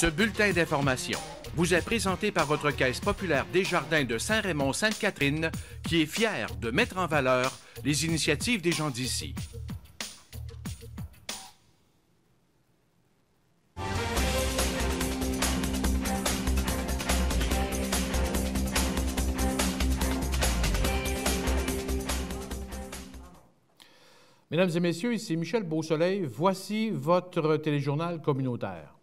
Ce bulletin d'information vous est présenté par votre Caisse populaire des Jardins de Saint-Raymond-Sainte-Catherine, qui est fière de mettre en valeur les initiatives des gens d'ici. Mesdames et messieurs, ici Michel Beausoleil. Voici votre téléjournal communautaire.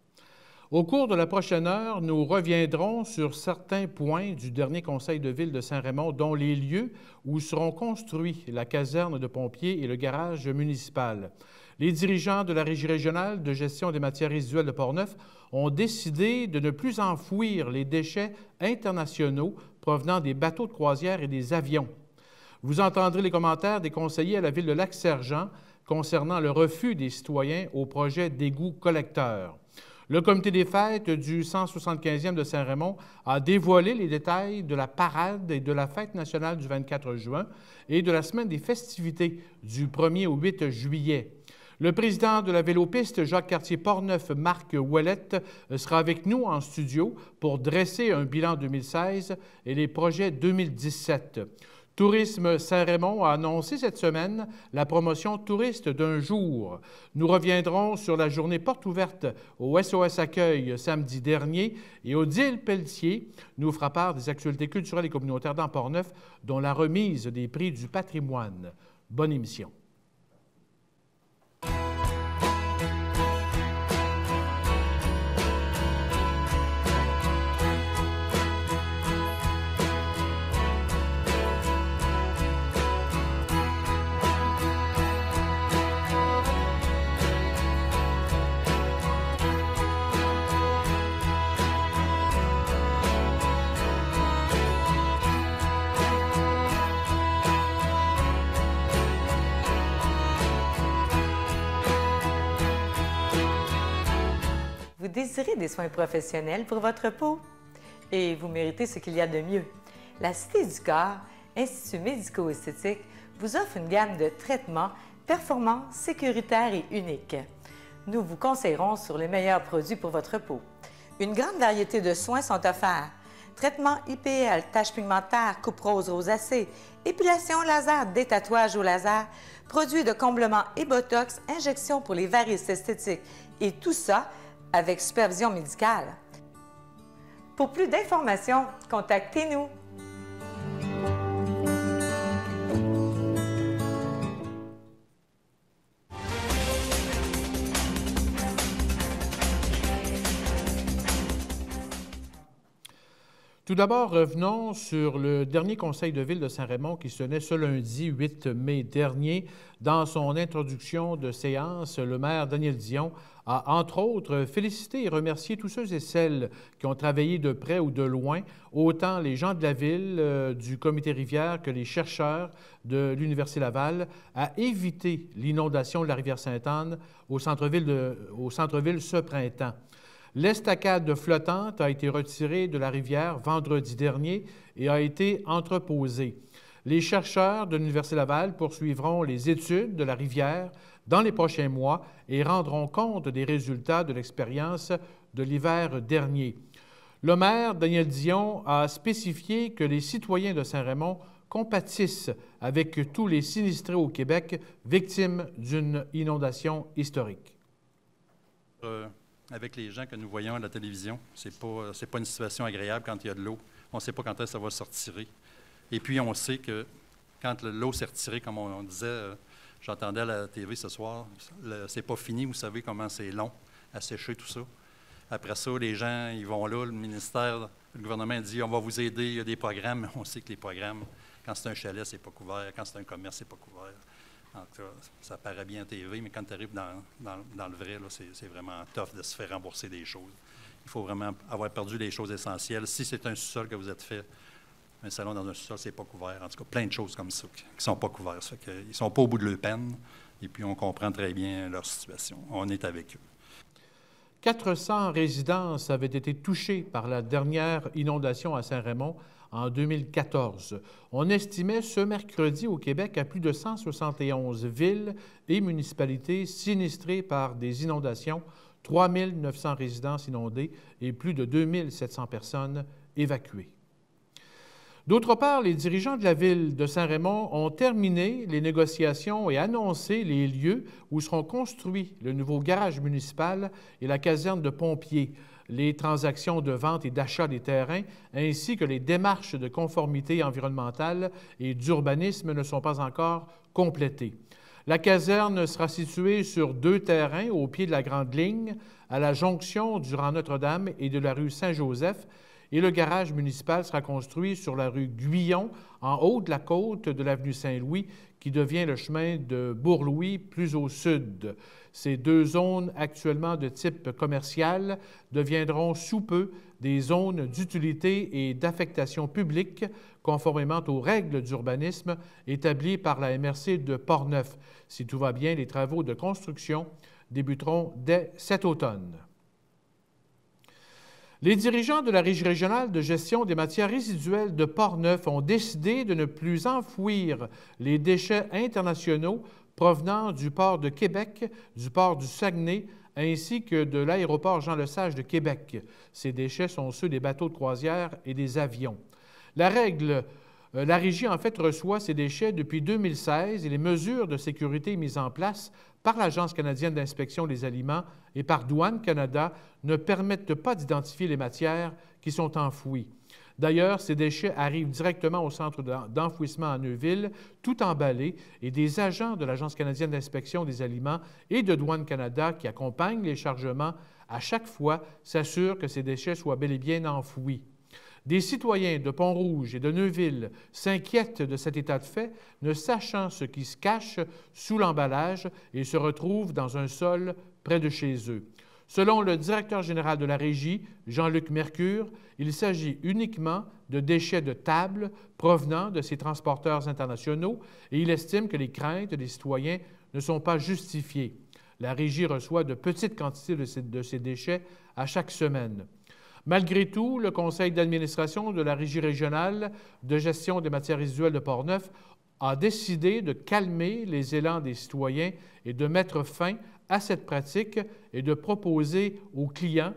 Au cours de la prochaine heure, nous reviendrons sur certains points du dernier conseil de ville de Saint-Raymond, dont les lieux où seront construits la caserne de pompiers et le garage municipal. Les dirigeants de la Régie régionale de gestion des matières résiduelles de Portneuf ont décidé de ne plus enfouir les déchets internationaux provenant des bateaux de croisière et des avions. Vous entendrez les commentaires des conseillers à la ville de Lac-Sergent concernant le refus des citoyens au projet d'égout collecteurs. Le comité des fêtes du 175e de Saint-Raymond a dévoilé les détails de la parade et de la fête nationale du 24 juin et de la semaine des festivités du 1er au 8 juillet. Le président de la Vélopiste, Jacques Cartier-Portneuf, Marc Ouellette, sera avec nous en studio pour dresser un bilan 2016 et les projets 2017. Tourisme Saint-Raymond a annoncé cette semaine la promotion touriste d'un jour. Nous reviendrons sur la journée porte ouverte au SOS Accueil samedi dernier et Odile Pelletier nous fera part des actualités culturelles et communautaires dans Port-Neuf, dont la remise des prix du patrimoine. Bonne émission. vous désirez des soins professionnels pour votre peau et vous méritez ce qu'il y a de mieux. La Cité du Corps, Institut médico-esthétique, vous offre une gamme de traitements performants, sécuritaires et uniques. Nous vous conseillerons sur les meilleurs produits pour votre peau. Une grande variété de soins sont offerts. Traitement IPL, taches pigmentaires, coupe rose rosacée, épilation laser, détatouage au laser, produits de comblement et botox, injections pour les varices esthétiques et tout ça avec supervision médicale. Pour plus d'informations, contactez-nous. Tout d'abord, revenons sur le dernier conseil de ville de Saint-Raymond qui se tenait ce lundi 8 mai dernier. Dans son introduction de séance, le maire Daniel Dion a, entre autres, félicité et remercié tous ceux et celles qui ont travaillé de près ou de loin, autant les gens de la ville, euh, du comité rivière que les chercheurs de l'Université Laval, à éviter l'inondation de la rivière Sainte-Anne au centre-ville ce printemps. L'estacade flottante a été retirée de la rivière vendredi dernier et a été entreposée. Les chercheurs de l'Université Laval poursuivront les études de la rivière dans les prochains mois et rendront compte des résultats de l'expérience de l'hiver dernier. Le maire Daniel Dion a spécifié que les citoyens de Saint-Raymond compatissent avec tous les sinistrés au Québec victimes d'une inondation historique. Euh, avec les gens que nous voyons à la télévision. Ce n'est euh, pas, une situation agréable quand il y a de l'eau. On ne sait pas quand ça va se retirer. Et puis, on sait que quand l'eau s'est retirée, comme on, disait, euh, j'entendais à la télé ce soir, c'est pas fini, vous savez comment c'est long à sécher tout ça. Après ça, les gens, ils vont là, le ministère, le gouvernement dit, on va vous aider, il y a des programmes, on sait que les programmes, quand c'est un chalet, c'est pas couvert, quand c'est un commerce, c'est pas couvert ça paraît bien TV, mais quand tu arrives dans, le vrai, c'est vraiment tough de se faire rembourser des choses. Il faut vraiment avoir perdu les choses essentielles. Si c'est un sous-sol que vous êtes fait, un salon dans un sous-sol, c'est pas couvert. En tout cas, plein de choses comme ça qui ne sont pas couvertes. ils ne sont pas au bout de leur peine, et puis on comprend très bien leur situation. On est avec eux. 400 résidences avaient été touchées par la dernière inondation à Saint-Raymond en 2014. On estimait ce mercredi au Québec à plus de 171 villes et municipalités sinistrées par des inondations, 3 900 résidences inondées et plus de 2 700 personnes évacuées. D'autre part, les dirigeants de la ville de Saint-Raymond ont terminé les négociations et annoncé les lieux où seront construits le nouveau garage municipal et la caserne de pompiers les transactions de vente et d'achat des terrains, ainsi que les démarches de conformité environnementale et d'urbanisme ne sont pas encore complétées. La caserne sera située sur deux terrains au pied de la Grande Ligne, à la jonction du Rang Notre-Dame et de la rue Saint-Joseph, et le garage municipal sera construit sur la rue Guyon, en haut de la côte de l'avenue Saint-Louis, qui devient le chemin de Bourg-Louis plus au sud. Ces deux zones actuellement de type commercial deviendront sous peu des zones d'utilité et d'affectation publique conformément aux règles d'urbanisme établies par la MRC de Portneuf. Si tout va bien, les travaux de construction débuteront dès cet automne. Les dirigeants de la Régie régionale de gestion des matières résiduelles de Port-Neuf ont décidé de ne plus enfouir les déchets internationaux provenant du port de Québec, du port du Saguenay, ainsi que de l'aéroport Jean-Lesage de Québec. Ces déchets sont ceux des bateaux de croisière et des avions. La règle euh, la régie, en fait, reçoit ces déchets depuis 2016 et les mesures de sécurité mises en place par l'Agence canadienne d'inspection des aliments et par Douane Canada ne permettent pas d'identifier les matières qui sont enfouies. D'ailleurs, ces déchets arrivent directement au centre d'enfouissement à Neuville, tout emballés, et des agents de l'Agence canadienne d'inspection des aliments et de Douane Canada qui accompagnent les chargements à chaque fois s'assurent que ces déchets soient bel et bien enfouis. Des citoyens de Pont-Rouge et de Neuville s'inquiètent de cet état de fait, ne sachant ce qui se cache sous l'emballage et se retrouvent dans un sol près de chez eux. Selon le directeur général de la régie, Jean-Luc Mercure, il s'agit uniquement de déchets de table provenant de ces transporteurs internationaux et il estime que les craintes des citoyens ne sont pas justifiées. La régie reçoit de petites quantités de ces, de ces déchets à chaque semaine. Malgré tout, le conseil d'administration de la Régie régionale de gestion des matières résiduelles de Portneuf a décidé de calmer les élans des citoyens et de mettre fin à cette pratique et de proposer aux clients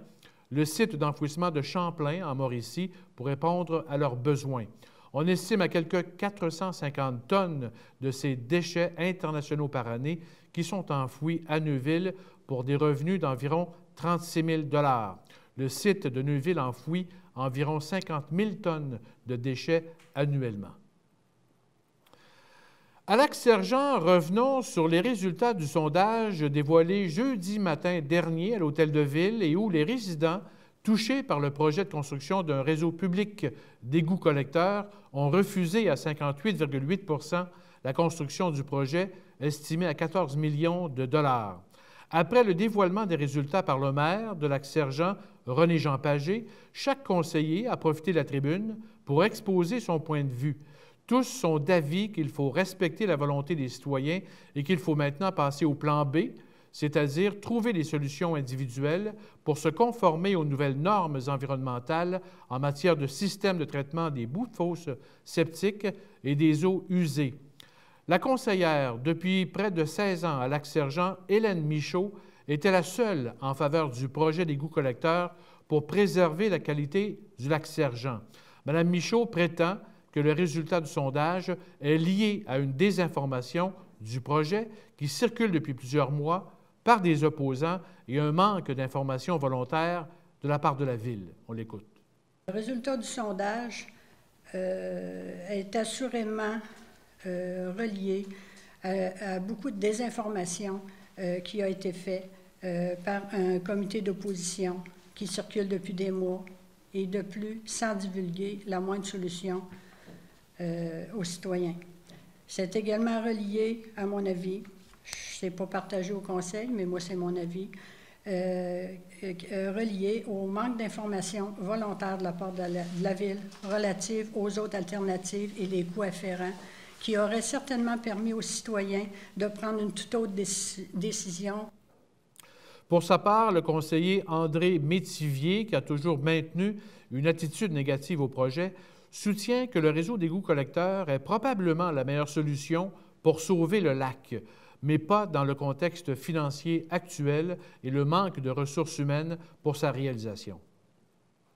le site d'enfouissement de Champlain en Mauricie pour répondre à leurs besoins. On estime à quelque 450 tonnes de ces déchets internationaux par année qui sont enfouis à Neuville pour des revenus d'environ 36 000 le site de Neuville enfouit environ 50 000 tonnes de déchets annuellement. Alex Sergent, revenons sur les résultats du sondage dévoilé jeudi matin dernier à l'Hôtel de Ville et où les résidents touchés par le projet de construction d'un réseau public d'égouts collecteurs ont refusé à 58,8 la construction du projet estimé à 14 millions de dollars. Après le dévoilement des résultats par le maire de Lac-Sergent, René-Jean Pagé, chaque conseiller a profité de la tribune pour exposer son point de vue. Tous sont d'avis qu'il faut respecter la volonté des citoyens et qu'il faut maintenant passer au plan B, c'est-à-dire trouver des solutions individuelles pour se conformer aux nouvelles normes environnementales en matière de système de traitement des bouts de septiques et des eaux usées. La conseillère, depuis près de 16 ans à Lac-Sergent, Hélène Michaud, était la seule en faveur du projet des goûts collecteurs pour préserver la qualité du Lac-Sergent. Mme Michaud prétend que le résultat du sondage est lié à une désinformation du projet qui circule depuis plusieurs mois par des opposants et un manque d'informations volontaires de la part de la Ville. On l'écoute. Le résultat du sondage euh, est assurément euh, relié à, beaucoup de désinformation euh, qui a été faite euh, par un comité d'opposition qui circule depuis des mois et de plus sans divulguer la moindre solution aux citoyens. C'est également relié, à mon avis, je ne pas partager au Conseil, mais moi, c'est mon avis, relié au manque d'informations volontaires de la part de la, de la Ville relative aux autres alternatives et les coûts afférents qui aurait certainement permis aux citoyens de prendre une toute autre décision. Pour sa part, le conseiller André Métivier, qui a toujours maintenu une attitude négative au projet, soutient que le réseau d'égouts collecteurs est probablement la meilleure solution pour sauver le lac, mais pas dans le contexte financier actuel et le manque de ressources humaines pour sa réalisation.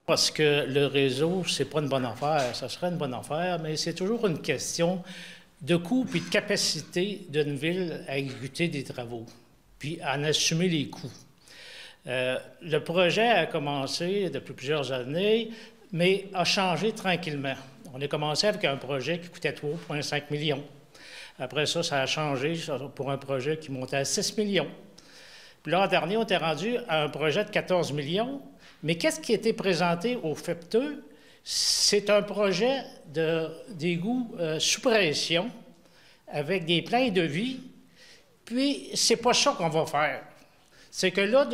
Parce que le réseau, c'est pas une bonne affaire. Ça serait une bonne affaire, mais c'est toujours une question de coût puis de capacité d'une ville à exécuter des travaux, puis à en assumer les coûts. Euh, le projet a commencé depuis plusieurs années, mais a changé tranquillement. On a commencé avec un projet qui coûtait 3,5 millions. Après ça, ça a changé pour un projet qui montait à 6 millions. Puis l'an dernier, on était rendu à un projet de 14 millions mais qu'est-ce qui a été présenté au FEPTEU? C'est un projet d'égout euh, sous pression avec des plans de vie. Puis, c'est pas ça qu'on va faire. C'est que là,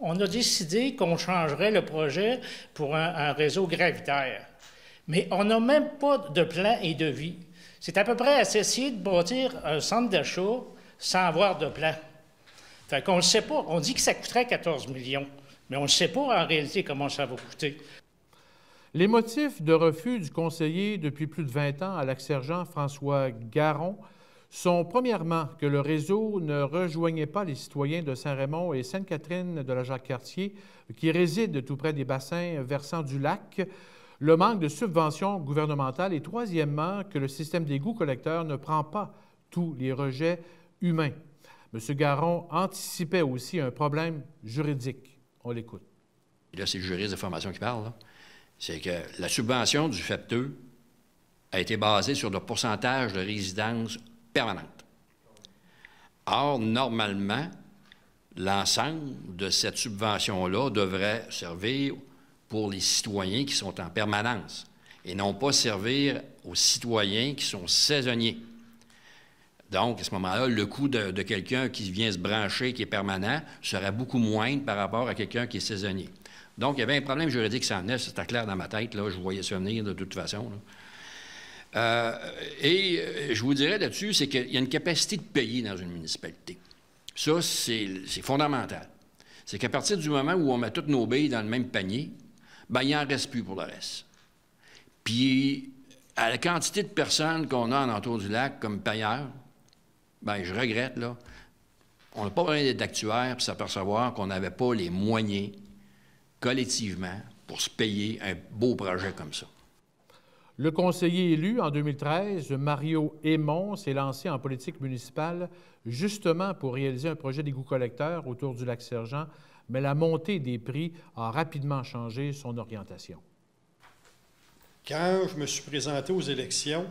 on a décidé qu'on changerait le projet pour un, réseau gravitaire. Mais on n'a même pas de plan et de vie. C'est à peu près à essayer de bâtir un centre d'achat sans avoir de plan. Fait qu'on ne le sait pas. On dit que ça coûterait 14 millions mais on ne sait pas en réalité comment ça va coûter. Les motifs de refus du conseiller depuis plus de 20 ans à l'ex-sergent François Garon sont premièrement que le réseau ne rejoignait pas les citoyens de Saint-Raymond et Sainte-Catherine de la Jacques-Cartier qui résident tout près des bassins versants du lac, le manque de subventions gouvernementales et troisièmement que le système d'égouts collecteurs ne prend pas tous les rejets humains. M. Garon anticipait aussi un problème juridique. On l'écoute. là, c'est le juriste de formation qui parle. C'est que la subvention du FEP2 e a été basée sur le pourcentage de résidence permanente. Or, normalement, l'ensemble de cette subvention-là devrait servir pour les citoyens qui sont en permanence et non pas servir aux citoyens qui sont saisonniers. Donc, à ce moment-là, le coût de, quelqu'un qui vient se brancher, qui est permanent, sera beaucoup moindre par rapport à quelqu'un qui est saisonnier. Donc, il y avait un problème juridique qui s'en est, c'était clair dans ma tête, là, je voyais ça venir de toute façon. Euh, et euh, je vous dirais là-dessus, c'est qu'il y a une capacité de payer dans une municipalité. Ça, c'est fondamental. C'est qu'à partir du moment où on met toutes nos billes dans le même panier, bien, il n'en reste plus pour le reste. Puis, à la quantité de personnes qu'on a en entour du lac comme payeurs, Bien, je regrette, là. On n'a pas besoin d'être actuaire pour s'apercevoir qu'on n'avait pas les moyens collectivement pour se payer un beau projet comme ça. Le conseiller élu en 2013, Mario Aymon, s'est lancé en politique municipale justement pour réaliser un projet d'égout collecteur autour du lac Sergent, mais la montée des prix a rapidement changé son orientation. Quand je me suis présenté aux élections,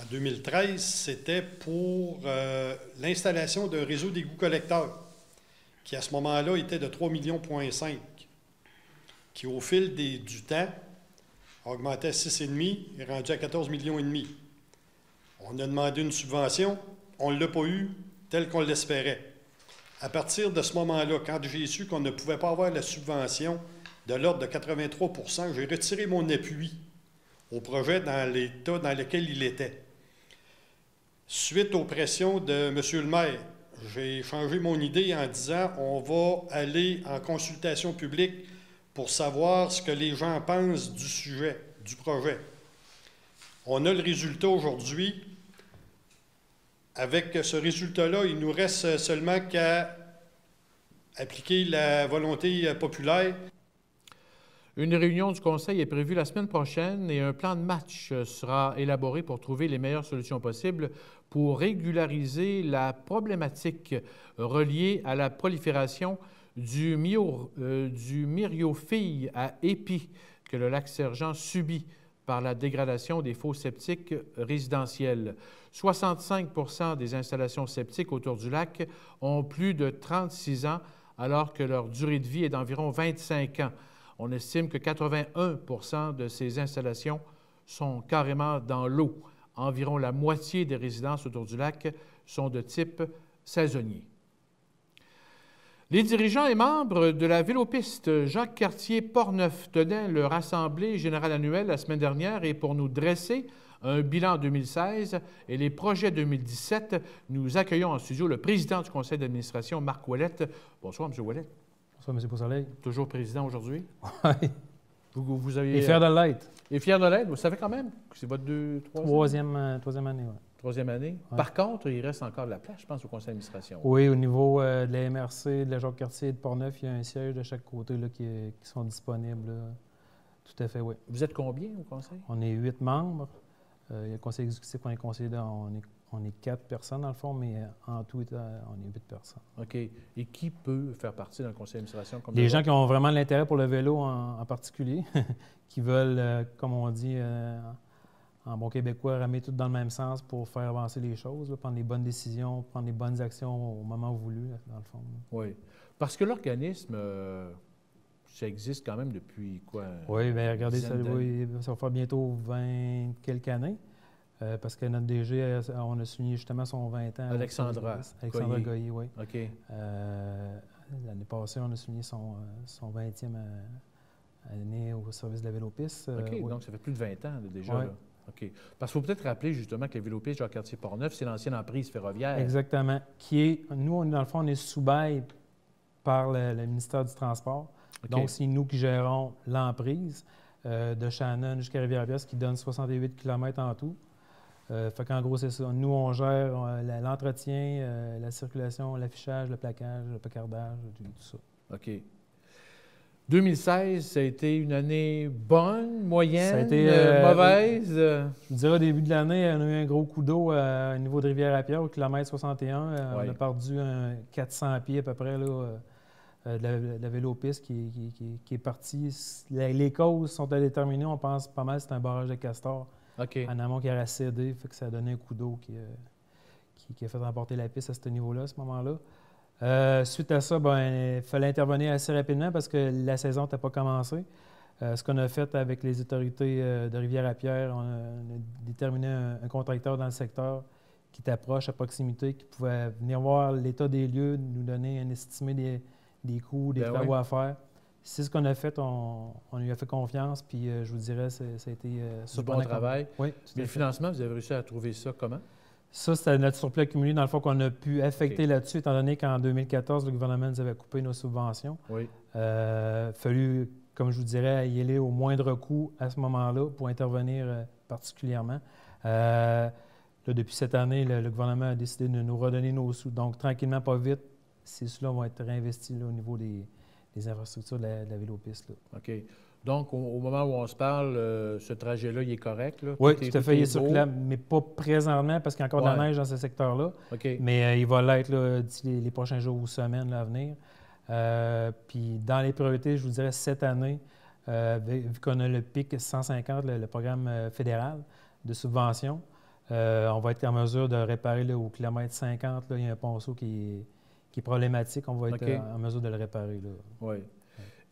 en 2013, c'était pour euh, l'installation d'un réseau d'égouts collecteurs, qui à ce moment-là était de 3,5 millions, qui au fil du temps augmentait à 6,5 et rendu à 14 millions et demi. On a demandé une subvention, on ne l'a pas eu tel qu'on l'espérait. À partir de ce moment-là, quand j'ai su qu'on ne pouvait pas avoir la subvention de l'ordre de 83 j'ai retiré mon appui au projet dans l'état dans lequel il était. Suite aux pressions de M. le maire, j'ai changé mon idée en disant on va aller en consultation publique pour savoir ce que les gens pensent du sujet, du projet. On a le résultat aujourd'hui. Avec ce résultat-là, il nous reste seulement qu'à appliquer la volonté populaire. Une réunion du Conseil est prévue la semaine prochaine et un plan de match euh, sera élaboré pour trouver les meilleures solutions possibles pour régulariser la problématique reliée à la prolifération du, euh, myo, à épi que le lac Sergent subit par la dégradation des fosses septiques résidentielles. 65 des installations septiques autour du lac ont plus de 36 ans alors que leur durée de vie est d'environ 25 ans. On estime que 81 de ces installations sont carrément dans l'eau. Environ la moitié des résidences autour du lac sont de type saisonnier. Les dirigeants et membres de la Vélopiste Jacques Cartier-Portneuf tenaient leur assemblée générale annuelle la semaine dernière et pour nous dresser un bilan 2016 et les projets 2017, nous accueillons en studio le président du conseil d'administration, Marc Ouellette. Bonsoir, M. Ouellette. Bonsoir, M. Toujours président aujourd'hui. Oui. Vous, vous avez... Et fier de l'aide Et fier de l'aide vous savez quand même que c'est votre deux, troisième... Euh, troisième, année, oui. Troisième année. Par contre, il reste encore de la place, je pense, au conseil d'administration. Oui, au niveau euh, de la MRC, de la Jacques-Cartier et de Portneuf, il y a un siège de chaque côté là, qui, qui, sont disponibles. Tout à fait, oui. Vous êtes combien au conseil? On est huit membres. Euh, il y a le conseil exécutif, on est conseiller, on on est quatre personnes dans le fond, mais euh, en tout, euh, on est huit personnes. OK. Et qui peut faire partie d'un conseil d'administration comme Les gens qui ont vraiment l'intérêt pour le vélo en, particulier, qui veulent, euh, comme on dit en bon québécois, ramer tout dans le même sens pour faire avancer les choses, prendre les bonnes décisions, prendre les bonnes actions au moment voulu, dans le fond. Oui. Parce que l'organisme. ça existe quand même depuis quoi? Oui, bien, regardez, ça, va faire bientôt 20 quelques années. Euh, parce que notre DG, euh, on a souligné justement son 20 ans. Alexandra. Alexandra oui. OK. Euh, l'année passée, on a souligné son, 20e année au service de la Vélopiste. OK, donc ça fait plus de 20 ans déjà. OK. Parce qu'il faut peut-être rappeler justement que la Vélopiste Jacques-Cartier-Portneuf, c'est l'ancienne emprise ferroviaire. Exactement. Qui est, nous, on, dans le fond, on est sous bail par le, ministère du Transport. Donc, c'est nous qui gérons l'emprise de Shannon jusqu'à Rivière-Pièce qui donne 68 km en tout. Euh, en gros, c'est ça. Nous, on gère euh, l'entretien, euh, la circulation, l'affichage, le plaquage, le placardage, tout, ça. OK. 2016, ça a été une année bonne, moyenne, mauvaise? je dirais, au début de l'année, on a eu un gros coup d'eau au niveau de Rivière-à-Pierre, au kilomètre 61. On a perdu 400 pieds à peu près de, la, la vélopiste qui, est partie. Les causes sont à déterminer. On pense pas mal c'est un barrage de castor en amont qui a cédé, ça a donné un coup d'eau euh, qui, a fait remporter la piste à ce niveau-là, à ce moment-là. Euh, suite à ça, ben, il fallait intervenir assez rapidement parce que la saison n'a pas commencé. Euh, ce qu'on a fait avec les autorités de Rivière-à-Pierre, on, a déterminé un, contracteur dans le secteur qui t'approche à proximité, qui pouvait venir voir l'état des lieux, nous donner un estimé des, coûts, des ben travaux à faire c'est ce qu'on a fait. On, lui a fait confiance, puis euh, je vous dirais, ça a été euh, sur bon travail. Oui, le financement, vous avez réussi à trouver ça comment? Ça, c'était notre surplus accumulé, dans le fond, qu'on a pu affecter là-dessus, étant donné qu'en 2014, le gouvernement nous avait coupé nos subventions. Oui. a euh, fallu, comme je vous dirais, y aller au moindre coût à ce moment-là pour intervenir euh, particulièrement. depuis cette année, le, gouvernement a décidé de nous redonner nos sous. Donc, tranquillement, pas vite, ces sous-là vont être réinvestis au niveau des, les infrastructures de la, ville la OK. Donc, au, moment où on se parle, euh, ce trajet-là, il est correct? Là? Oui, tout, fait, il est plan, mais pas présentement parce qu'il y a encore de la neige dans ce secteur-là. Ok. Mais euh, il va l'être les, prochains jours ou semaines à venir. Euh, puis, dans les priorités, je vous dirais, cette année, vu qu'on a le PIC 150, le, programme fédéral de subvention, on va être en mesure de réparer au kilomètre 50, il y a un ponceau qui est qui est problématique, on va être euh, en, mesure de le réparer. Oui.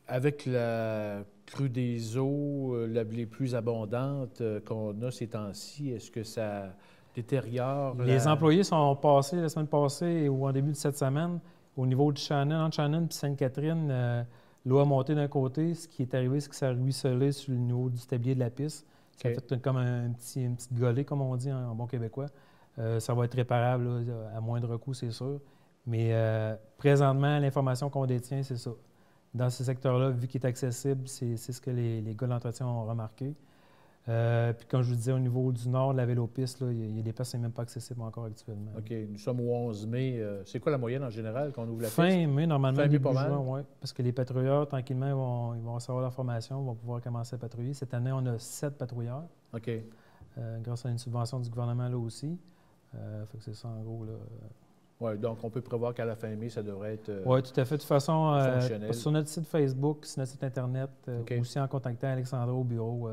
Avec la crue des eaux, euh, la, les plus abondante euh, qu'on a ces temps-ci, est-ce que ça détériore? Les employés sont passés la semaine passée ou en début de cette semaine au niveau de Shannon, entre Shannon et Sainte-Catherine. L'eau a monté d'un côté, ce qui est arrivé, c'est que ça a ruisselé sur le niveau du tablier de la piste. Ça fait comme un, petit, une comme on dit en, bon québécois. ça va être réparable à moindre coût, c'est sûr. Mais euh, présentement, l'information qu'on détient, c'est ça. Dans ce secteur-là, vu qu'il est accessible, c'est ce que les, gars d'entretien ont remarqué. Euh, puis comme je vous disais, au niveau du nord la la piste il y, a des places qui sont même pas accessibles encore actuellement. OK. Nous sommes au 11 mai. Euh, c'est quoi la moyenne en général qu'on ouvre la fin piste? Fin mai, normalement, fin pas mal. Ouais, parce que les patrouilleurs, tranquillement, ils vont, ils recevoir leur formation, ils vont pouvoir commencer à patrouiller. Cette année, on a sept patrouilleurs. OK. grâce à une subvention du gouvernement, là aussi. fait que c'est ça, en gros, là. Oui, donc on peut prévoir qu'à la fin mai, ça devrait être. Euh, oui, tout à fait. De façon, euh, sur notre site Facebook, sur notre site Internet, euh, ou si en contactant Alexandra au bureau,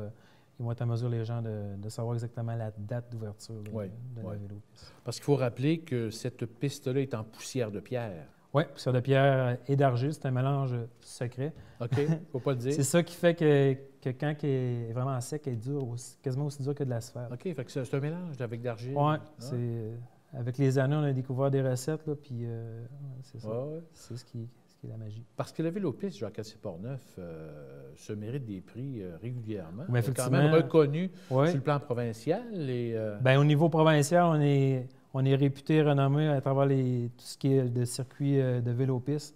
ils vont être à mesure, les gens, de, savoir exactement la date d'ouverture de, la vélo. Parce qu'il faut rappeler que cette piste-là est en poussière de pierre. Oui, poussière de pierre et d'argile, c'est un mélange secret. OK, faut pas le dire. c'est ça qui fait que, quand est vraiment sec, elle est dur, quasiment aussi dur que de la sphère. OK, fait que c'est un mélange avec d'argile. Oui, ah. c'est avec les années, on a découvert des recettes, là, puis euh, c'est ça. C'est ce qui, est la magie. Parce que la Vélopiste, Jacques cassé portneuf euh, se mérite des prix euh, régulièrement. Mais quand même reconnu sur le plan provincial. Et, Bien, au niveau provincial, on est, on est réputé, renommé à travers les, tout ce qui est de circuit de Vélopiste.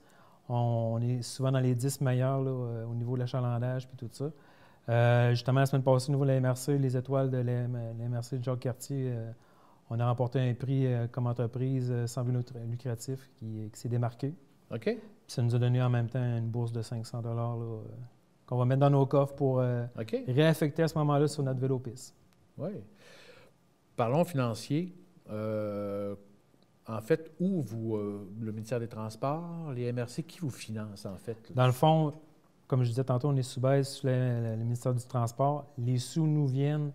On, on, est souvent dans les 10 meilleurs au niveau de l'achalandage puis tout ça. justement, la semaine passée, au niveau de la MRC, les étoiles de la, MRC de Jacques Cartier on a remporté un prix euh, comme entreprise euh, sans but lucratif euh, qui, s'est démarqué. OK. ça nous a donné en même temps une bourse de 500 qu'on va mettre dans nos coffres pour réaffecter à ce moment-là sur notre vélo piste. Oui. Parlons financier. en fait, où vous, le ministère des Transports, les MRC, qui vous finance en fait? Dans le fond, comme je disais tantôt, on est sous baisse le, le, ministère du Transport. Les sous nous viennent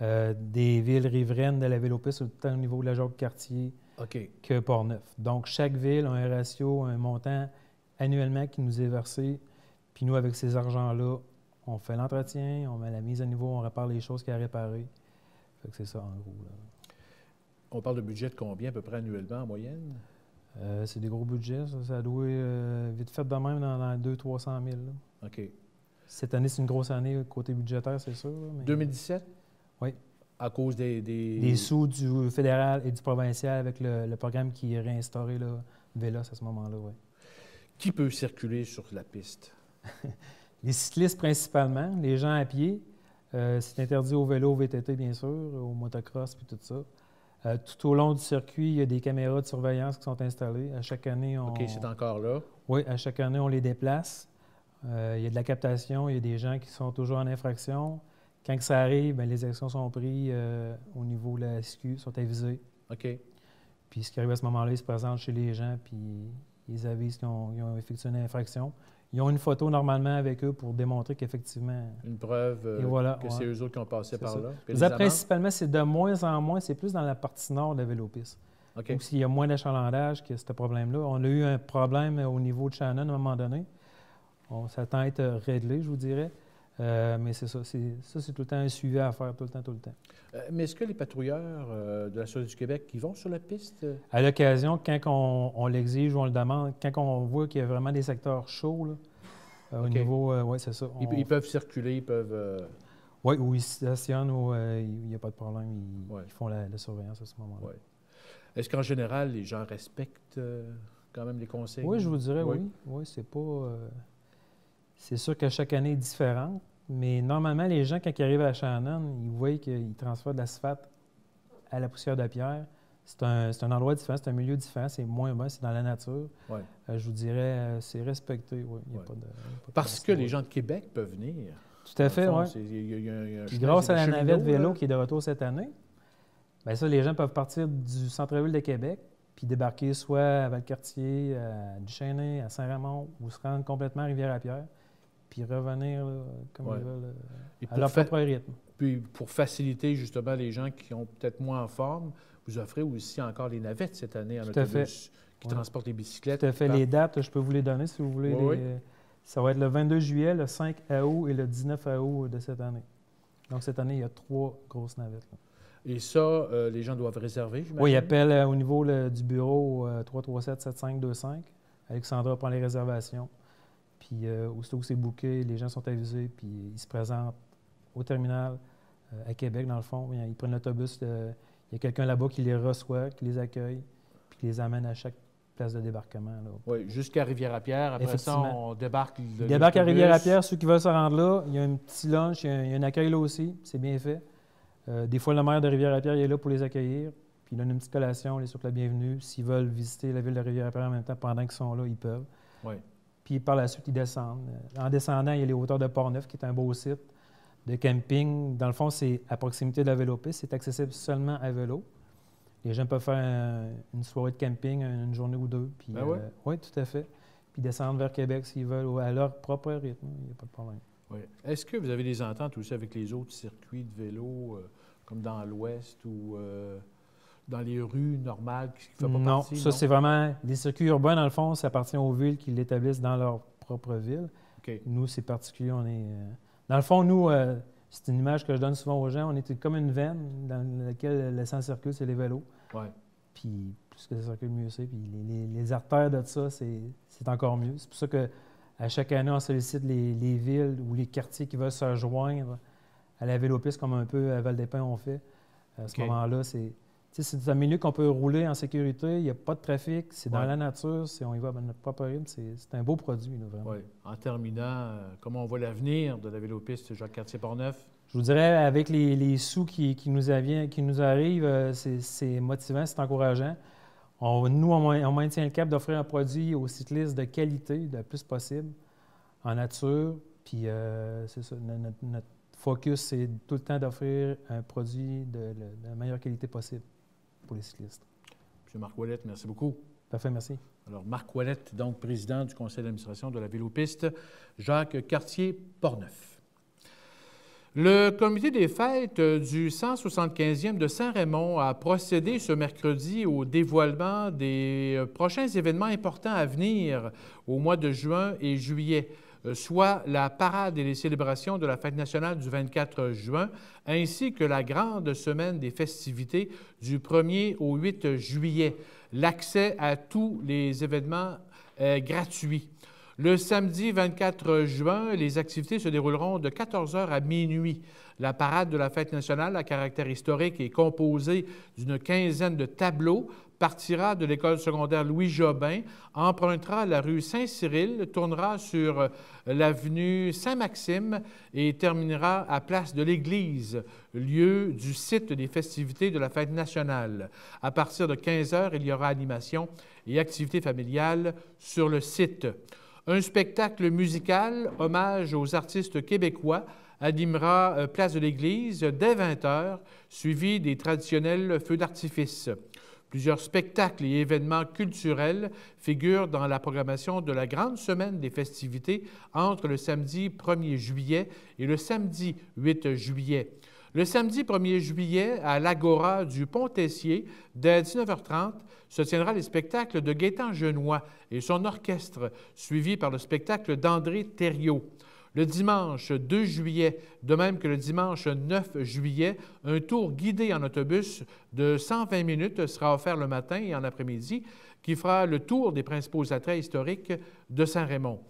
euh, des villes riveraines de la Vélopiste, autant au niveau de la Jacques-Cartier que Port-Neuf. Donc, chaque ville a un ratio, un montant annuellement qui nous est versé. Puis nous, avec ces argents-là, on fait l'entretien, on met la mise à niveau, on répare les choses qu'il y a à réparer. Fait que c'est ça, en gros. On parle de budget de combien, à peu près annuellement, en moyenne? Euh, c'est des gros budgets. Ça, doit être euh, vite fait de même dans, les 200-300 000. OK. Cette année, c'est une grosse année côté budgétaire, c'est sûr. 2017? Oui. À cause des, des, sous du fédéral et du provincial avec le, programme qui est réinstauré, là, Vélos, à ce moment-là, oui. Qui peut circuler sur la piste? les cyclistes principalement, les gens à pied. Euh, c'est interdit au vélo, au VTT, bien sûr, au motocross, puis tout ça. Euh, tout au long du circuit, il y a des caméras de surveillance qui sont installées. À chaque année, on... OK, c'est encore là. Oui, à chaque année, on les déplace. Euh, il y a de la captation, il y a des gens qui sont toujours en infraction. Quand ça arrive, ben, les actions sont prises euh, au niveau de la SQ, sont avisées. OK. Puis ce qui arrive à ce moment-là, ils se présentent chez les gens, puis ils avisent qu'ils ont, effectué une infraction. Ils ont une photo normalement avec eux pour démontrer qu'effectivement. Une preuve euh, que c'est eux autres qui ont passé par là. Puis principalement, c'est de moins en moins, c'est plus dans la partie nord de la Vélopiste. OK. Donc, s'il y a moins d'achalandage que ce problème-là. On a eu un problème au niveau de Shannon à un moment donné. On s'attend à être réglé, je vous dirais. Euh, mais c'est ça, ça c'est tout le temps un suivi à faire, tout le temps, tout le temps. Euh, mais est-ce que les patrouilleurs euh, de la Sûreté du Québec qui vont sur la piste? À l'occasion, quand on, l'exige ou on le demande, quand on voit qu'il y a vraiment des secteurs chauds, au niveau. oui, c'est ça. Ils, peuvent circuler, ils peuvent. Oui, ou ils stationnent, il n'y a pas de problème, ils, font la, surveillance à ce moment-là. Ouais. Est-ce qu'en général, les gens respectent quand même les conseils? Oui, je vous dirais, Oui, oui c'est pas. C'est sûr que chaque année est différente, mais normalement, les gens, quand ils arrivent à Shannon, ils voient qu'ils transfèrent de l'asphalte à la poussière de pierre. C'est un, endroit différent, c'est un milieu différent, c'est moins bon, c'est dans la nature. Euh, je vous dirais, euh, c'est respecté. Parce que les gens de Québec peuvent venir. Tout à fait, oui. Grâce à la navette vélo qui est de retour cette année, bien ça, les gens peuvent partir du centre-ville de Québec puis débarquer soit à Valcartier, à Duchesne, à Saint-Ramon, ou se rendre complètement à Rivière-à-Pierre puis revenir à leur propre rythme. Puis pour faciliter justement les gens qui ont peut-être moins en forme, vous offrez aussi encore les navettes cette année en Tout autobus qui transporte les bicyclettes. Tout à fait. Les dates, je peux vous les donner si vous voulez. Euh, ça va être le 22 juillet, le 5 août et le 19 août de cette année. Donc cette année, il y a trois grosses navettes. Et ça, euh, les gens doivent réserver, Oui, ils appellent euh, au niveau du bureau 337-7525. Alexandra prend les réservations. Puis euh, aussitôt que c'est booké, les gens sont avisés, puis ils se présentent au terminal euh, à Québec, dans le fond. Ils, prennent l'autobus. Euh, il y a quelqu'un là-bas qui les reçoit, qui les accueille, puis qui les amène à chaque place de débarquement. Oui, jusqu'à Rivière-à-Pierre. Après ça, on débarque. Ils débarquent à Rivière-à-Pierre. Ceux qui veulent se rendre là, il y a un petit lunch, il y a un, accueil là aussi. C'est bien fait. Euh, des fois, le maire de Rivière-à-Pierre est là pour les accueillir. Puis il donne une petite collation, les sur la bienvenue. S'ils veulent visiter la ville de Rivière-à-Pierre en même temps, pendant qu'ils sont là, ils peuvent. Oui. Puis par la suite, ils descendent. Euh, en descendant, il y a les hauteurs de Port-Neuf, qui est un beau site de camping. Dans le fond, c'est à proximité de la vélo-piste. C'est accessible seulement à vélo. Les gens peuvent faire une soirée de camping, une journée ou deux. Puis, ben euh, oui. tout à fait. Puis descendre vers Québec s'ils veulent, ou à leur propre rythme. Il n'y a pas de problème. Oui. Est-ce que vous avez des ententes aussi avec les autres circuits de vélo, euh, comme dans l'Ouest ou dans les rues normales qui fait pas Non, ça, c'est vraiment des circuits urbains, dans le fond, ça appartient aux villes qui l'établissent dans leur propre ville. Nous, c'est particulier, on est... Euh, dans le fond, nous, euh, c'est une image que je donne souvent aux gens, on est comme une veine dans laquelle sang circule, c'est les vélos. Ouais. Puis plus que ça circule, mieux c'est. Puis les, artères de ça, c'est encore mieux. C'est pour ça que à chaque année, on sollicite les, villes ou les quartiers qui veulent se joindre à la vélopiste, comme un peu à Val-des-Pins on fait. À ce moment-là, c'est c'est un milieu qu'on peut rouler en sécurité, il n'y a pas de trafic, c'est dans la nature, on y va à notre propre rythme, c'est un beau produit, nous, vraiment. Oui. En terminant, euh, comment on voit l'avenir de la vélopiste Jacques Cartier-Portneuf? Je vous dirais, avec les, sous qui, nous arrivent, euh, c'est motivant, c'est encourageant. nous, on, maintient le cap d'offrir un produit aux cyclistes de qualité, le plus possible, en nature. Puis, euh, c'est ça, notre, focus, c'est tout le temps d'offrir un produit de la meilleure qualité possible pour les cyclistes. M. Marc Ouellet, merci beaucoup. Parfait, merci. Alors, Marc Ouellet, donc président du conseil d'administration de la Vélopiste, Jacques Cartier-Portneuf. Le comité des fêtes du 175e de Saint-Raymond a procédé ce mercredi au dévoilement des prochains événements importants à venir au mois de juin et juillet. Euh, soit la parade et les célébrations de la fête nationale du 24 juin, ainsi que la grande semaine des festivités du 1er au 8 juillet. L'accès à tous les événements est gratuit. Le samedi 24 juin, les activités se dérouleront de 14h à minuit. La parade de la fête nationale à caractère historique est composée d'une quinzaine de tableaux partira de l'école secondaire Louis Jobin, empruntera la rue Saint-Cyril, tournera sur euh, l'avenue Saint-Maxime et terminera à Place de l'Église, lieu du site des festivités de la fête nationale. À partir de 15 heures, il y aura animation et activités familiales sur le site. Un spectacle musical, hommage aux artistes québécois, animera euh, Place de l'Église dès 20 h suivi des traditionnels feux d'artifice. Plusieurs spectacles et événements culturels figurent dans la programmation de la grande semaine des festivités entre le samedi 1er juillet et le samedi 8 juillet. Le samedi 1er juillet, à l'Agora du pont tessier dès 19h30, se tiendra les spectacles de Gaétan Genois et son orchestre, suivi par le spectacle d'André Thériault. Le dimanche 2 juillet, de même que le dimanche 9 juillet, un tour guidé en autobus de 120 minutes sera offert le matin et en après-midi qui fera le tour des principaux attraits historiques de Saint-Raymond.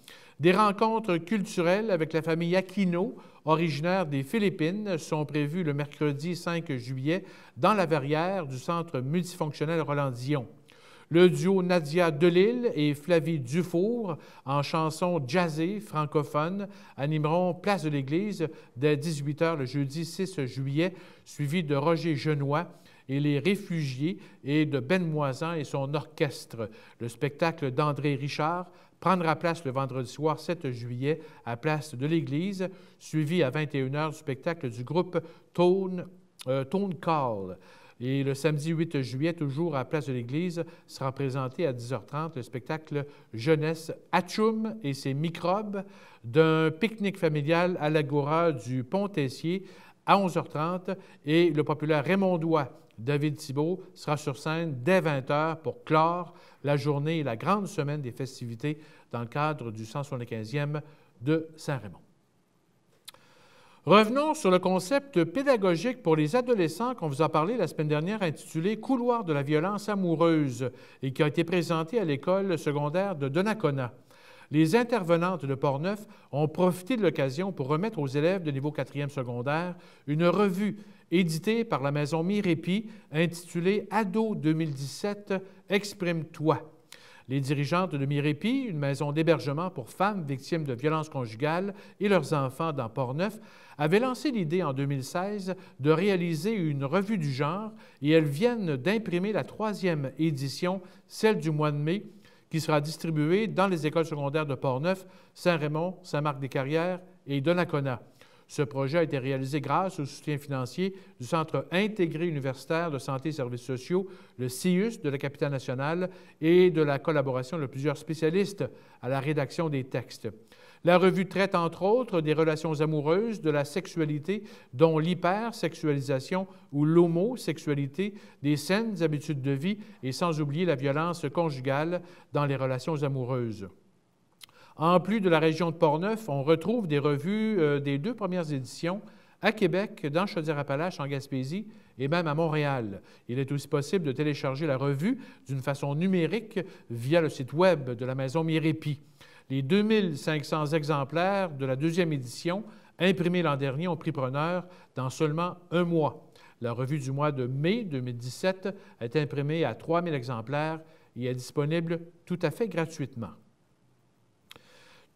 Des rencontres culturelles avec la famille Aquino, originaire des Philippines, sont prévues le mercredi 5 juillet dans la verrière du centre multifonctionnel Roland-Dion le duo Nadia Delille et Flavie Dufour, en chanson jazzée francophone, animeront Place de l'Église dès 18h le jeudi 6 juillet, suivi de Roger Genois et les réfugiés et de Ben Moisan et son orchestre. Le spectacle d'André Richard prendra place le vendredi soir 7 juillet à Place de l'Église, suivi à 21h du spectacle du groupe Tone, euh, Tone Call. Et le samedi 8 juillet, toujours à place de l'Église, sera présenté à 10h30 le spectacle Jeunesse Achoum et ses microbes d'un pique-nique familial à l'Agora du Pont-Tessier à 11h30 et le populaire Raymondois David Thibault sera sur scène dès 20h pour clore la journée et la grande semaine des festivités dans le cadre du 175e de Saint-Raymond. Revenons sur le concept pédagogique pour les adolescents qu'on vous a parlé la semaine dernière intitulé Couloir de la violence amoureuse et qui a été présenté à l'école secondaire de Donacona. Les intervenantes de Portneuf ont profité de l'occasion pour remettre aux élèves de niveau 4e secondaire une revue éditée par la maison Mirépi intitulée Ado 2017 Exprime-toi les dirigeantes de Mirépi, une maison d'hébergement pour femmes victimes de violences conjugales et leurs enfants dans port Port-Neuf, avaient lancé l'idée en 2016 de réaliser une revue du genre et elles viennent d'imprimer la troisième édition, celle du mois de mai, qui sera distribuée dans les écoles secondaires de port neuf Saint-Raymond, Saint-Marc-des-Carrières et Donnacona. Ce projet a été réalisé grâce au soutien financier du Centre intégré universitaire de santé et services sociaux, le CIUS de la capitale nationale, et de la collaboration de plusieurs spécialistes à la rédaction des textes. La revue traite entre autres des relations amoureuses, de la sexualité, dont l'hypersexualisation ou l'homosexualité, des saines habitudes de vie et sans oublier la violence conjugale dans les relations amoureuses. En plus de la région de Portneuf, on retrouve des revues euh, des deux premières éditions à Québec, dans Chaudière-Appalaches, en Gaspésie et même à Montréal. Il est aussi possible de télécharger la revue d'une façon numérique via le site Web de la Maison Mirépi. Les 2500 exemplaires de la deuxième édition, imprimés l'an dernier, ont pris preneur dans seulement un mois. La revue du mois de mai 2017 est imprimée à 3000 exemplaires et est disponible tout à fait gratuitement.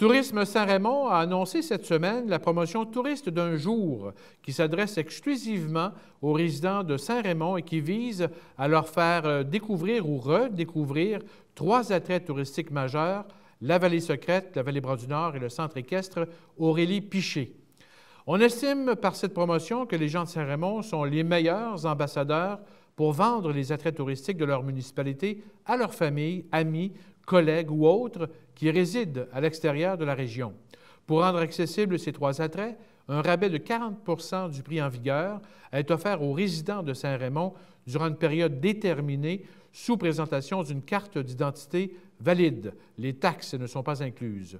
Tourisme Saint-Raymond a annoncé cette semaine la promotion touriste d'un jour qui s'adresse exclusivement aux résidents de Saint-Raymond et qui vise à leur faire euh, découvrir ou redécouvrir trois attraits touristiques majeurs, la vallée secrète, la vallée Bras-du-Nord et le centre équestre Aurélie Piché. On estime par cette promotion que les gens de Saint-Raymond sont les meilleurs ambassadeurs pour vendre les attraits touristiques de leur municipalité à leurs familles, amis, collègues ou autres qui résident à l'extérieur de la région. Pour rendre accessibles ces trois attraits, un rabais de 40 du prix en vigueur est offert aux résidents de Saint-Raymond durant une période déterminée sous présentation d'une carte d'identité valide. Les taxes ne sont pas incluses.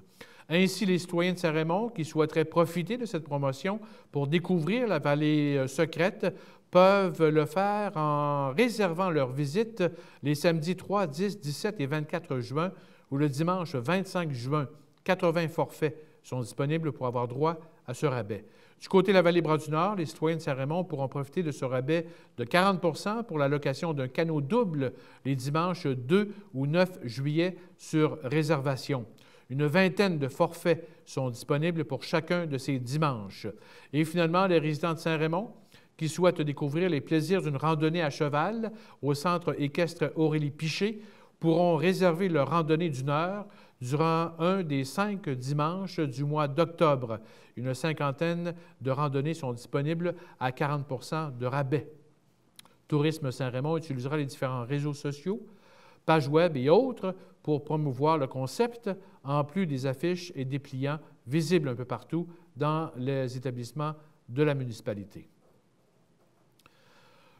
Ainsi, les citoyens de Saint-Raymond qui souhaiteraient profiter de cette promotion pour découvrir la vallée euh, secrète peuvent le faire en réservant leur visite les samedis 3, 10, 17 et 24 juin ou le dimanche 25 juin. 80 forfaits sont disponibles pour avoir droit à ce rabais. Du côté de la vallée Bras-du-Nord, les citoyens de Saint-Raymond pourront profiter de ce rabais de 40 pour la location d'un canot double les dimanches 2 ou 9 juillet sur réservation. Une vingtaine de forfaits sont disponibles pour chacun de ces dimanches. Et finalement, les résidents de Saint-Raymond qui souhaitent découvrir les plaisirs d'une randonnée à cheval au centre équestre Aurélie Piché pourront réserver leur randonnée d'une heure durant un des cinq dimanches du mois d'octobre. Une cinquantaine de randonnées sont disponibles à 40 de rabais. Tourisme Saint-Raymond utilisera les différents réseaux sociaux, pages web et autres pour promouvoir le concept, en plus des affiches et des pliants visibles un peu partout dans les établissements de la municipalité.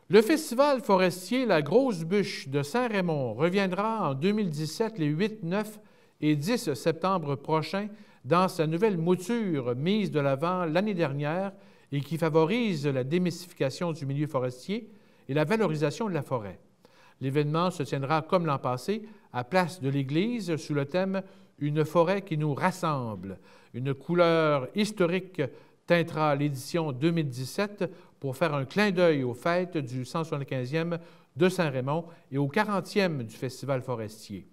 Le festival forestier La Grosse Bûche de Saint-Raymond reviendra en 2017 les 8, 9 et 10 septembre prochains dans sa nouvelle mouture mise de l'avant l'année dernière et qui favorise la démystification du milieu forestier et la valorisation de la forêt. L'événement se tiendra, comme l'an passé, à Place de l'Église sous le thème Une forêt qui nous rassemble. Une couleur historique teintera l'édition 2017 pour faire un clin d'œil aux fêtes du 175e de Saint-Raymond et au 40e du Festival forestier.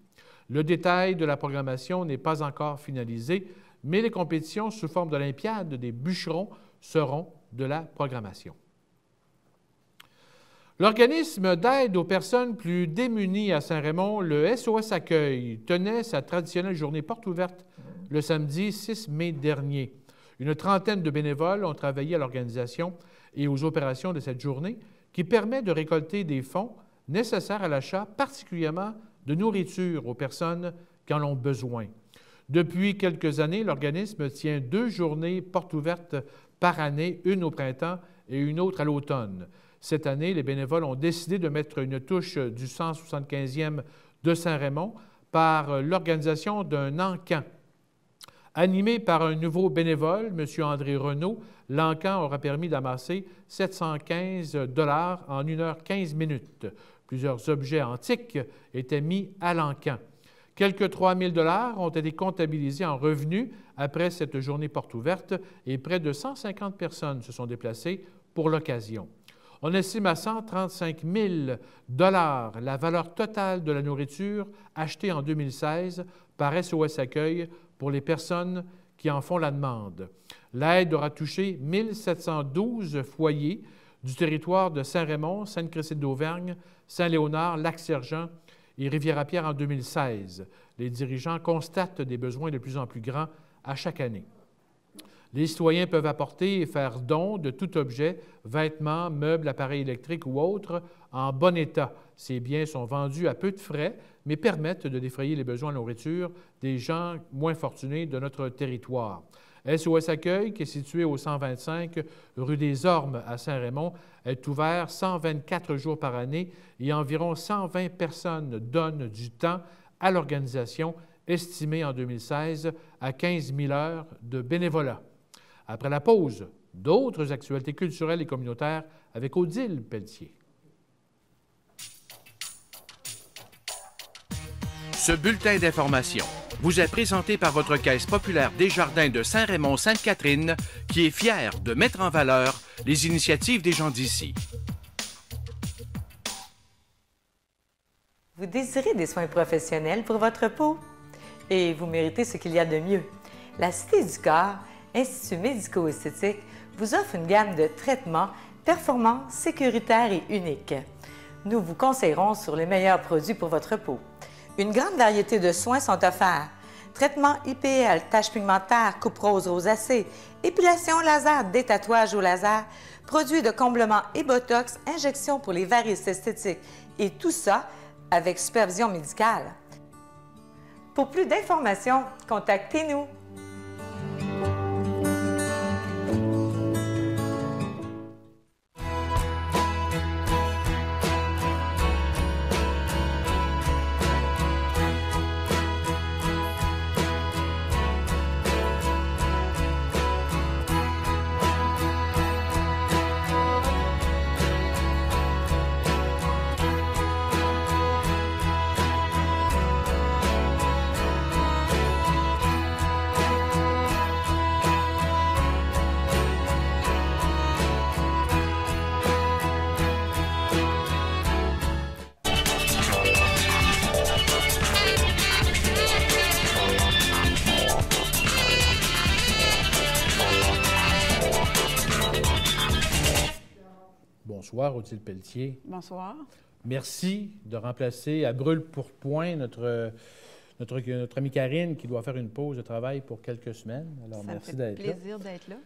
Le détail de la programmation n'est pas encore finalisé, mais les compétitions sous forme d'Olympiade des bûcherons seront de la programmation. L'organisme d'aide aux personnes plus démunies à Saint-Raymond, le SOS Accueil, tenait sa traditionnelle journée porte ouverte le samedi 6 mai dernier. Une trentaine de bénévoles ont travaillé à l'organisation et aux opérations de cette journée qui permet de récolter des fonds nécessaires à l'achat, particulièrement de nourriture aux personnes qui en ont besoin. Depuis quelques années, l'organisme tient deux journées porte ouverte par année, une au printemps et une autre à l'automne. Cette année, les bénévoles ont décidé de mettre une touche du 175e de Saint-Raymond par l'organisation d'un encan. Animé par un nouveau bénévole, M. André Renault, l'encan aura permis d'amasser 715 dollars en 1h15 minutes. Plusieurs objets antiques étaient mis à l'encan. Quelques 3 000 dollars ont été comptabilisés en revenus après cette journée porte ouverte et près de 150 personnes se sont déplacées pour l'occasion. On estime à 135 000 la valeur totale de la nourriture achetée en 2016 par SOS Accueil pour les personnes qui en font la demande. L'aide aura touché 1 712 foyers du territoire de Saint-Raymond, Sainte-Christine-d'Auvergne, Saint-Léonard, Lac-Sergent et Rivière-à-Pierre en 2016. Les dirigeants constatent des besoins de plus en plus grands à chaque année. Les citoyens peuvent apporter et faire don de tout objet, vêtements, meubles, appareils électriques ou autres, en bon état. Ces biens sont vendus à peu de frais, mais permettent de défrayer les besoins de nourriture des gens moins fortunés de notre territoire. SOS Accueil, qui est situé au 125 rue des Ormes à Saint-Raymond, est ouvert 124 jours par année et environ 120 personnes donnent du temps à l'organisation, estimée en 2016 à 15 000 heures de bénévolat. Après la pause, d'autres actualités culturelles et communautaires avec Odile Pelletier. Ce bulletin d'information vous est présenté par votre Caisse populaire des Jardins de Saint-Raymond-Sainte-Catherine, qui est fière de mettre en valeur les initiatives des gens d'ici. Vous désirez des soins professionnels pour votre peau et vous méritez ce qu'il y a de mieux. La Cité du Corps Institut médico-esthétique vous offre une gamme de traitements performants, sécuritaires et uniques. Nous vous conseillerons sur les meilleurs produits pour votre peau. Une grande variété de soins sont offerts. Traitement IPL, taches pigmentaires, couperose rosacée, épilation laser, détatouage au laser, produits de comblement et botox, injections pour les varices esthétiques et tout ça avec supervision médicale. Pour plus d'informations, contactez-nous Bonsoir, Odile Pelletier. Bonsoir. Merci de remplacer à brûle pourpoint notre, notre, amie Karine qui doit faire une pause de travail pour quelques semaines. Alors, merci d'être là. plaisir d'être là.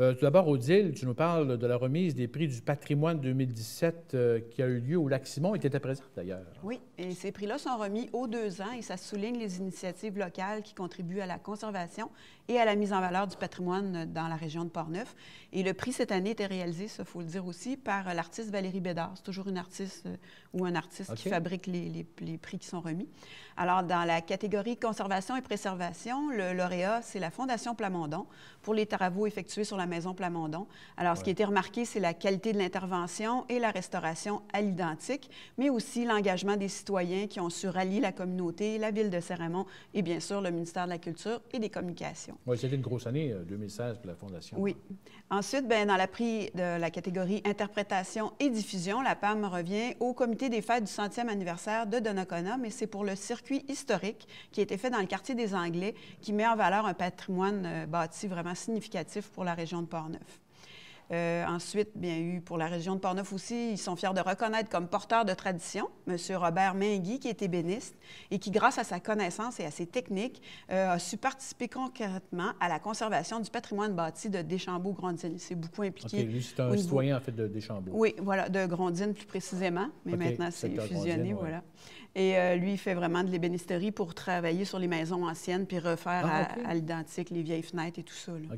Euh, tout d'abord, Odile, tu nous parles de la remise des prix du patrimoine 2017 euh, qui a eu lieu au Lac Simon et tu présente d'ailleurs. Oui, et ces prix-là sont remis aux deux ans et ça souligne les initiatives locales qui contribuent à la conservation et à la mise en valeur du patrimoine dans la région de Portneuf. Et le prix cette année était réalisé, ça faut le dire aussi, par euh, l'artiste Valérie Bédard. C'est toujours une artiste euh, ou un artiste qui fabrique les, prix qui sont remis. Alors, dans la catégorie conservation et préservation, le lauréat, c'est la Fondation Plamondon pour les travaux effectués sur la maison Plamondon. Alors, ce qui a été remarqué, c'est la qualité de l'intervention et la restauration à l'identique, mais aussi l'engagement des citoyens qui ont su rallier la communauté, la ville de Séramon et bien sûr le ministère de la Culture et des Communications. Oui, c'était une grosse année, 2016, euh, pour la Fondation. Oui. Ensuite, ben, dans la prix de la catégorie interprétation et diffusion, la PAM revient au comité des fêtes du centième anniversaire de Donnacona, mais c'est pour le circuit historique qui a été fait dans le quartier des Anglais, qui met en valeur un patrimoine euh, bâti vraiment significatif pour la région de Portneuf. Euh, ensuite, bien eu pour la région de Portneuf aussi, ils sont fiers de reconnaître comme porteur de tradition M. Robert Mingui, qui est ébéniste et qui, grâce à sa connaissance et à ses techniques, euh, a su participer concrètement à la conservation du patrimoine bâti de deschambault grandine C'est beaucoup impliqué. lui, c'est un citoyen, en fait, de Deschambault. Oui, voilà, de Grandine plus précisément, mais maintenant c'est fusionné, voilà. Et euh, lui, il fait vraiment de l'ébénisterie pour travailler sur les maisons anciennes puis refaire ah, à, l'identique les vieilles fenêtres et tout ça. Là.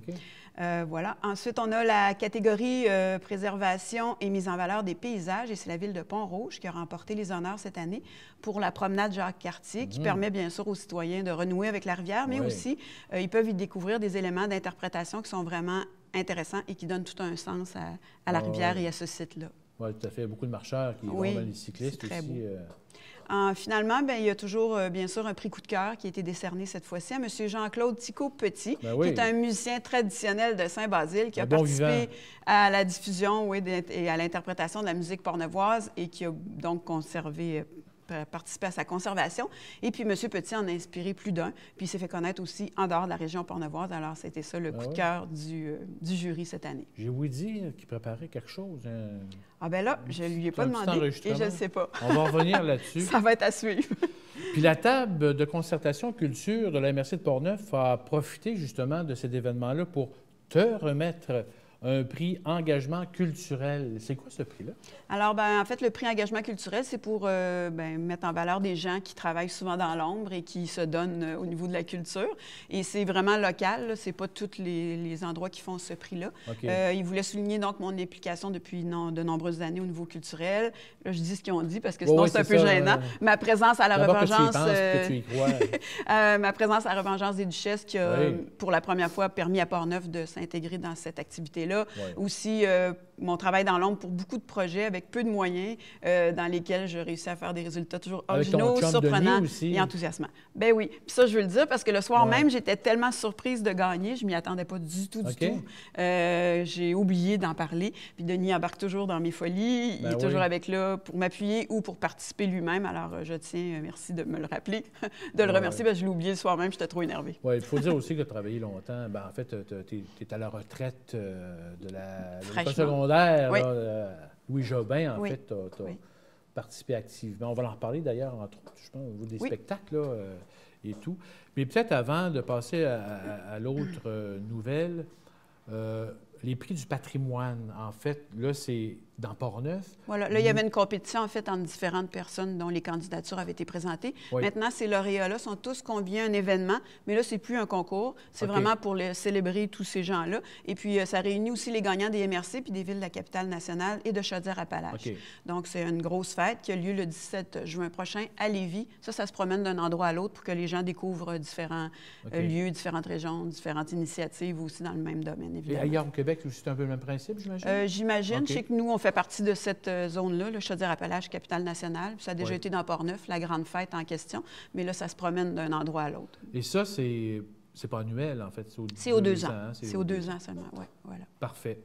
Euh, voilà. Ensuite, on a la catégorie euh, préservation et mise en valeur des paysages, et c'est la ville de Pont-Rouge qui a remporté les honneurs cette année pour la promenade Jacques-Cartier, qui mhm. permet bien sûr aux citoyens de renouer avec la rivière, mais aussi euh, ils peuvent y découvrir des éléments d'interprétation qui sont vraiment intéressants et qui donnent tout un sens à, la rivière et à ce site-là. Oui, tout à fait. beaucoup de marcheurs qui vont les cyclistes aussi finalement, ben, il y a toujours, euh, bien sûr, un prix coup de cœur qui a été décerné cette fois-ci à M. Jean-Claude Ticot-Petit, ben qui est un musicien traditionnel de Saint-Basile, qui a participé à la diffusion et à l'interprétation de la musique pornevoise et qui a donc conservé euh, euh, participer à sa conservation. Et puis, M. Petit en a inspiré plus d'un. Puis, il s'est fait connaître aussi en dehors de la région pornevoise. Alors, c'était ça le ah coup de cœur euh, du, jury cette année. J'ai vous euh, dire qu'il préparait quelque chose. Ah ben là, je ne lui ai pas demandé et je ne sais pas. On va revenir là-dessus. ça va être à suivre. Puis la table de concertation culture de la MRC de Portneuf a profité justement de cet événement-là pour te remettre un prix engagement culturel. C'est quoi ce prix-là? Alors, ben, en fait, le prix engagement culturel, c'est pour euh, ben, mettre en valeur des gens qui travaillent souvent dans l'ombre et qui se donnent euh, au niveau de la culture. Et c'est vraiment local, c'est pas tous les, endroits qui font ce prix-là. Il voulait euh, ils voulaient souligner donc mon implication depuis non, de nombreuses années au niveau culturel. je dis ce qu'ils ont dit parce que sinon, c'est un peu gênant. Ma présence à la revengeance. ma présence à la revengeance des duchesses qui a, pour la première fois, permis à Port Neuf de s'intégrer dans cette activité-là aussi euh, mon travail dans l'ombre pour beaucoup de projets avec peu de moyens euh, dans lesquels je réussis à faire des résultats toujours originaux, surprenants et enthousiasmants. Ben oui. Puis ça, je veux le dire parce que le soir même, j'étais tellement surprise de gagner, je m'y attendais pas du tout, du tout. Euh, j'ai oublié d'en parler. Puis Denis embarque toujours dans mes folies. Il ben est toujours avec là pour m'appuyer ou pour participer lui-même. Alors, euh, je tiens, merci de me le rappeler, de le remercier parce que je l'ai oublié le soir même, j'étais trop énervée. Oui, il faut dire aussi que tu travaillé longtemps. Ben, en fait, tu es, à la retraite de la, de oui. Euh, Louis Jobin, en fait, tu participé activement. On va en reparler d'ailleurs, entre je pense, au niveau des spectacles euh, et tout. Mais peut-être avant de passer à, à l'autre euh, nouvelle, les prix du patrimoine, en fait, là, c'est dans Port-Neuf. Voilà, là, il y avait une compétition, en fait, entre différentes personnes dont les candidatures avaient été présentées. Maintenant, ces lauréats-là sont tous conviés à un événement, mais là, c'est plus un concours, c'est vraiment pour célébrer tous ces gens-là. Et puis, euh, ça réunit aussi les gagnants des MRC, puis des villes de la capitale nationale et de Chaudière-Appalaches. Donc, c'est une grosse fête qui a lieu le 17 juin prochain à Lévis. Ça, ça se promène d'un endroit à l'autre pour que les gens découvrent euh, différents euh, lieux, différentes régions, différentes initiatives aussi dans le même domaine, évidemment. Et ailleurs au Québec, c'est un peu le même principe, j'imagine? Euh, j'imagine. chez que nous, on fait fait partie de cette euh, zone-là, le dire appalaches capitale nationale. ça a déjà été dans Port-Neuf, la grande fête en question, mais là, ça se promène d'un endroit à l'autre. Et ça, c'est c'est pas annuel, en fait. C'est aux, deux, ans. C'est aux deux ans seulement, Voilà. Parfait.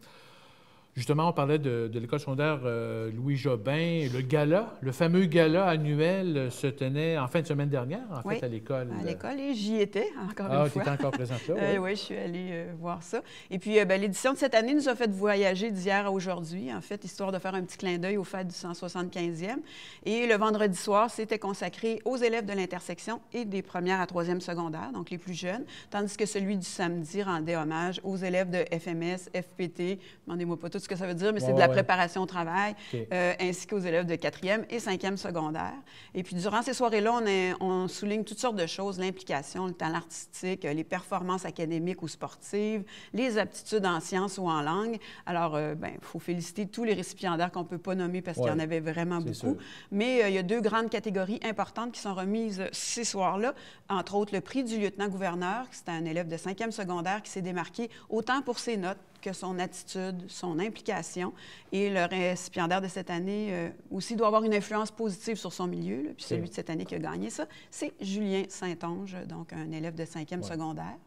Justement, on parlait de, l'école secondaire euh, Louis Jobin. Le gala, le fameux gala annuel se tenait en fin de semaine dernière, en fait, à l'école. À l'école, et j'y étais, encore ah, une fois. Ah, encore présente là, euh, oui. oui, je suis allée euh, voir ça. Et puis, ben, l'édition de cette année nous a fait voyager d'hier à aujourd'hui, en fait, histoire de faire un petit clin d'œil au fait du 175e. Et le vendredi soir, c'était consacré aux élèves de l'intersection et des premières à troisième secondaire, donc les plus jeunes, tandis que celui du samedi rendait hommage aux élèves de FMS, FPT, demandez-moi ce que ça veut dire, mais c'est de la préparation au travail, euh, ainsi qu'aux élèves de quatrième et cinquième secondaire. Et puis, durant ces soirées-là, on, souligne toutes sortes de choses, l'implication, le talent artistique, euh, les performances académiques ou sportives, les aptitudes en sciences ou en langue. Alors, il euh, ben, faut féliciter tous les récipiendaires qu'on ne peut pas nommer parce qu'il y en avait vraiment beaucoup. Mais il y a deux grandes catégories importantes qui sont remises ces soirs-là, entre autres le prix du lieutenant-gouverneur, qui c'est un élève de cinquième secondaire qui s'est démarqué autant pour ses notes que son attitude, son implication. Et le récipiendaire de cette année euh, aussi doit avoir une influence positive sur son milieu. puis celui de cette année qui a gagné ça, c'est Julien Saint-Onge, donc un élève de cinquième secondaire.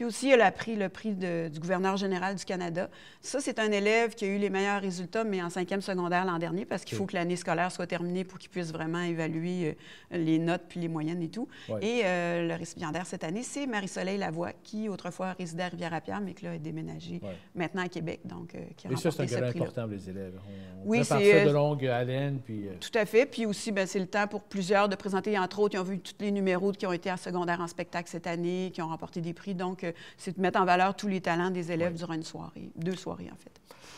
Puis aussi, elle a pris le prix du gouverneur général du Canada. Ça, c'est un élève qui a eu les meilleurs résultats, mais en cinquième secondaire l'an dernier, parce qu'il faut que l'année scolaire soit terminée pour qu'il puisse vraiment évaluer euh, les notes puis les moyennes et tout. Et euh, le récipiendaire cette année, c'est Marie-Soleil Lavoie, qui autrefois résidait à Rivière-à-Pierre, mais qui là, est déménagée maintenant à Québec. Donc, euh, qui a ça, c'est un gars important pour les élèves. oui, c'est. de longue haleine. Puis, Tout à fait. Puis aussi, ben, c'est le temps pour plusieurs de présenter, entre autres, qui ont vu tous les numéros qui ont été en secondaire en spectacle cette année, qui ont remporté des prix. Donc, c'est de mettre en valeur tous les talents des élèves durant une soirée, deux soirées en fait.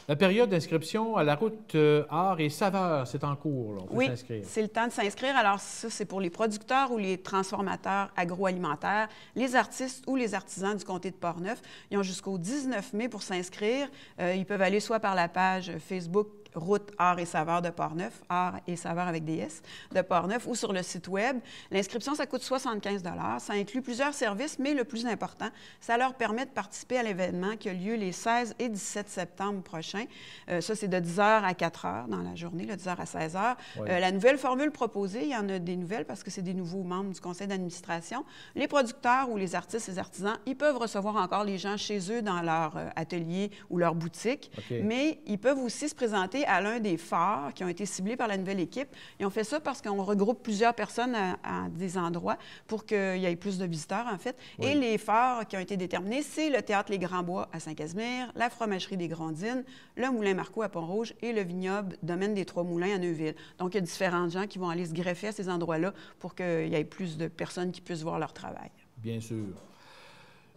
La période d'inscription à la route euh, art et saveur, c'est en cours. On peut oui, c'est le temps de s'inscrire. Alors ça, c'est pour les producteurs ou les transformateurs agroalimentaires, les artistes ou les artisans du comté de Portneuf. Ils ont jusqu'au 19 mai pour s'inscrire. Euh, ils peuvent aller soit par la page Facebook route Art et Saveur de Portneuf, Art et Saveur avec des S, de Portneuf, ou sur le site Web. L'inscription, ça coûte 75 Ça inclut plusieurs services, mais le plus important, ça leur permet de participer à l'événement qui a lieu les 16 et 17 septembre prochains. Euh, ça, c'est de 10h à 4h dans la journée, de 10h à 16h. Euh, la nouvelle formule proposée, il y en a des nouvelles parce que c'est des nouveaux membres du conseil d'administration. Les producteurs ou les artistes, les artisans, ils peuvent recevoir encore les gens chez eux dans leur euh, atelier ou leur boutique, mais ils peuvent aussi se présenter à l'un des phares qui ont été ciblés par la nouvelle équipe. Et on fait ça parce qu'on regroupe plusieurs personnes à, des endroits pour qu'il y ait plus de visiteurs, en fait. Et les phares qui ont été déterminés, c'est le Théâtre Les Grands Bois à Saint-Casimir, la Fromagerie des Grandines, le Moulin Marco à Pont-Rouge et le vignoble Domaine des Trois Moulins à Neuville. Donc, il y a différents gens qui vont aller se greffer à ces endroits-là pour qu'il y ait plus de personnes qui puissent voir leur travail. Bien sûr.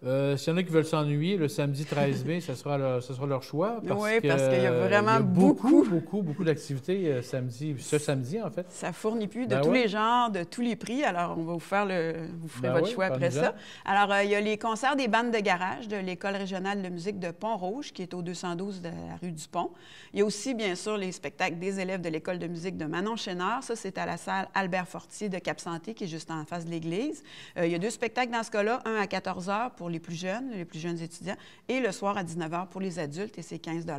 Euh, s'il y en a qui veulent s'ennuyer, le samedi 13 mai, ce sera, leur choix. Parce oui, parce qu'il y a vraiment beaucoup, beaucoup, beaucoup, d'activités euh, samedi, ce samedi en fait. Ça fournit plus de ben tous les genres, de tous les prix. Alors, on va vous faire le, ben votre choix après ça. Alors, euh, il y a les concerts des bandes de garage de l'école régionale de musique de Pont-Rouge, qui est au 212 de la rue du Pont. Il y a aussi, bien sûr, les spectacles des élèves de l'école de musique de Manon Chénard. Ça, c'est à la salle Albert Fortier de Cap-Santé, qui est juste en face de l'église. il y a deux spectacles dans ce cas-là, un à 14 h pour les plus jeunes, les plus jeunes étudiants, et le soir à 19 h pour les adultes, et c'est 15 De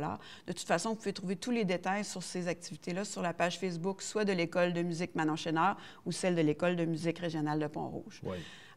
toute façon, vous pouvez trouver tous les détails sur ces activités-là sur la page Facebook, soit de l'École de musique Manon Chénard ou celle de l'École de musique régionale de Pont-Rouge.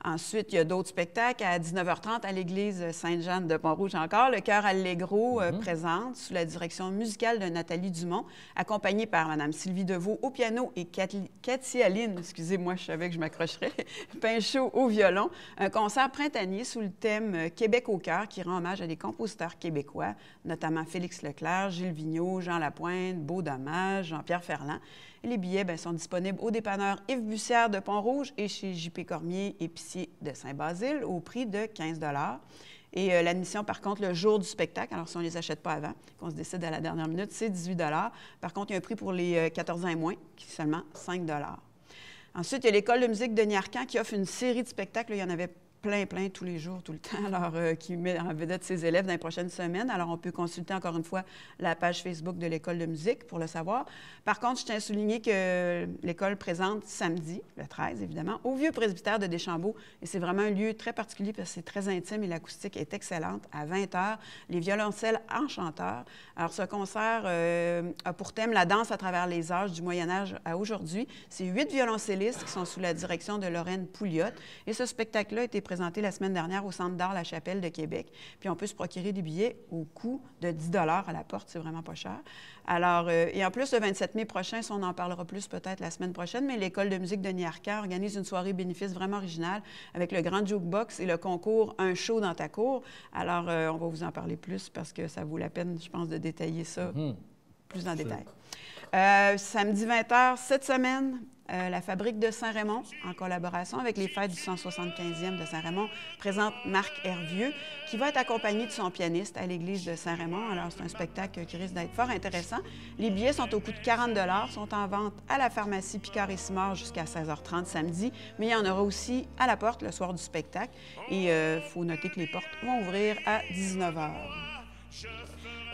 Ensuite, il y a d'autres spectacles. À 19h30, à l'église Sainte-Jeanne de Pont-Rouge encore, le Cœur Allegro euh, mhm. présente sous la direction musicale de Nathalie Dumont, accompagnée par Mme Sylvie Deveau au piano et Cathy Aline, excusez-moi, je savais que je m'accrocherais, Pinchot au violon, un concert printanier sous le thème euh, Québec au cœur qui rend hommage à des compositeurs québécois, notamment Félix Leclerc, Gilles Vigneault, Jean Lapointe, Beau Dommage, Jean-Pierre Ferland. Les billets ben, sont disponibles au dépanneur Yves Bussière de Pont-Rouge et chez JP Cormier, épicier de Saint-Basile, au prix de 15 et euh, l'admission, par contre, le jour du spectacle, alors si on ne les achète pas avant, qu'on se décide à la dernière minute, c'est 18 Par contre, il y a un prix pour les 14 euh, ans et moins, qui est seulement 5 Ensuite, il y a l'École de musique de Niarcan qui offre une série de spectacles. Il y en avait plein, plein tous les jours, tout le temps, alors euh, qui met en vedette ses élèves dans les prochaines semaines. Alors, on peut consulter encore une fois la page Facebook de l'École de musique pour le savoir. Par contre, je tiens à souligner que l'école présente samedi, le 13 évidemment, au vieux presbytère de Deschambault. Et c'est vraiment un lieu très particulier parce que c'est très intime et l'acoustique est excellente à 20 h. Les violoncelles enchanteurs. Alors, ce concert euh, a pour thème la danse à travers les âges du Moyen-Âge à aujourd'hui. C'est huit violoncellistes qui sont sous la direction de Lorraine Pouliot. Et ce spectacle-là a été présenté la semaine dernière au Centre d'art La Chapelle de Québec. Puis on peut se procurer des billets au coût de 10 à la porte, c'est vraiment pas cher. Alors, euh, et en plus, le 27 mai prochain, si on en parlera plus peut-être la semaine prochaine, mais l'École de musique de Niarca organise une soirée bénéfice vraiment originale avec le grand jukebox et le concours Un show dans ta cour. Alors, euh, on va vous en parler plus parce que ça vaut la peine, je pense, de détailler ça mm-hmm. plus en détail. Euh, samedi 20h, cette semaine, euh, la fabrique de Saint-Raymond, en collaboration avec les fêtes du 175e de Saint-Raymond, présente Marc Hervieux, qui va être accompagné de son pianiste à l'église de Saint-Raymond. Alors, c'est un spectacle qui risque d'être fort intéressant. Les billets sont au coût de 40 sont en vente à la pharmacie Picard et Simard jusqu'à 16h30 samedi, mais il y en aura aussi à la porte le soir du spectacle. Et il euh, faut noter que les portes vont ouvrir à 19h.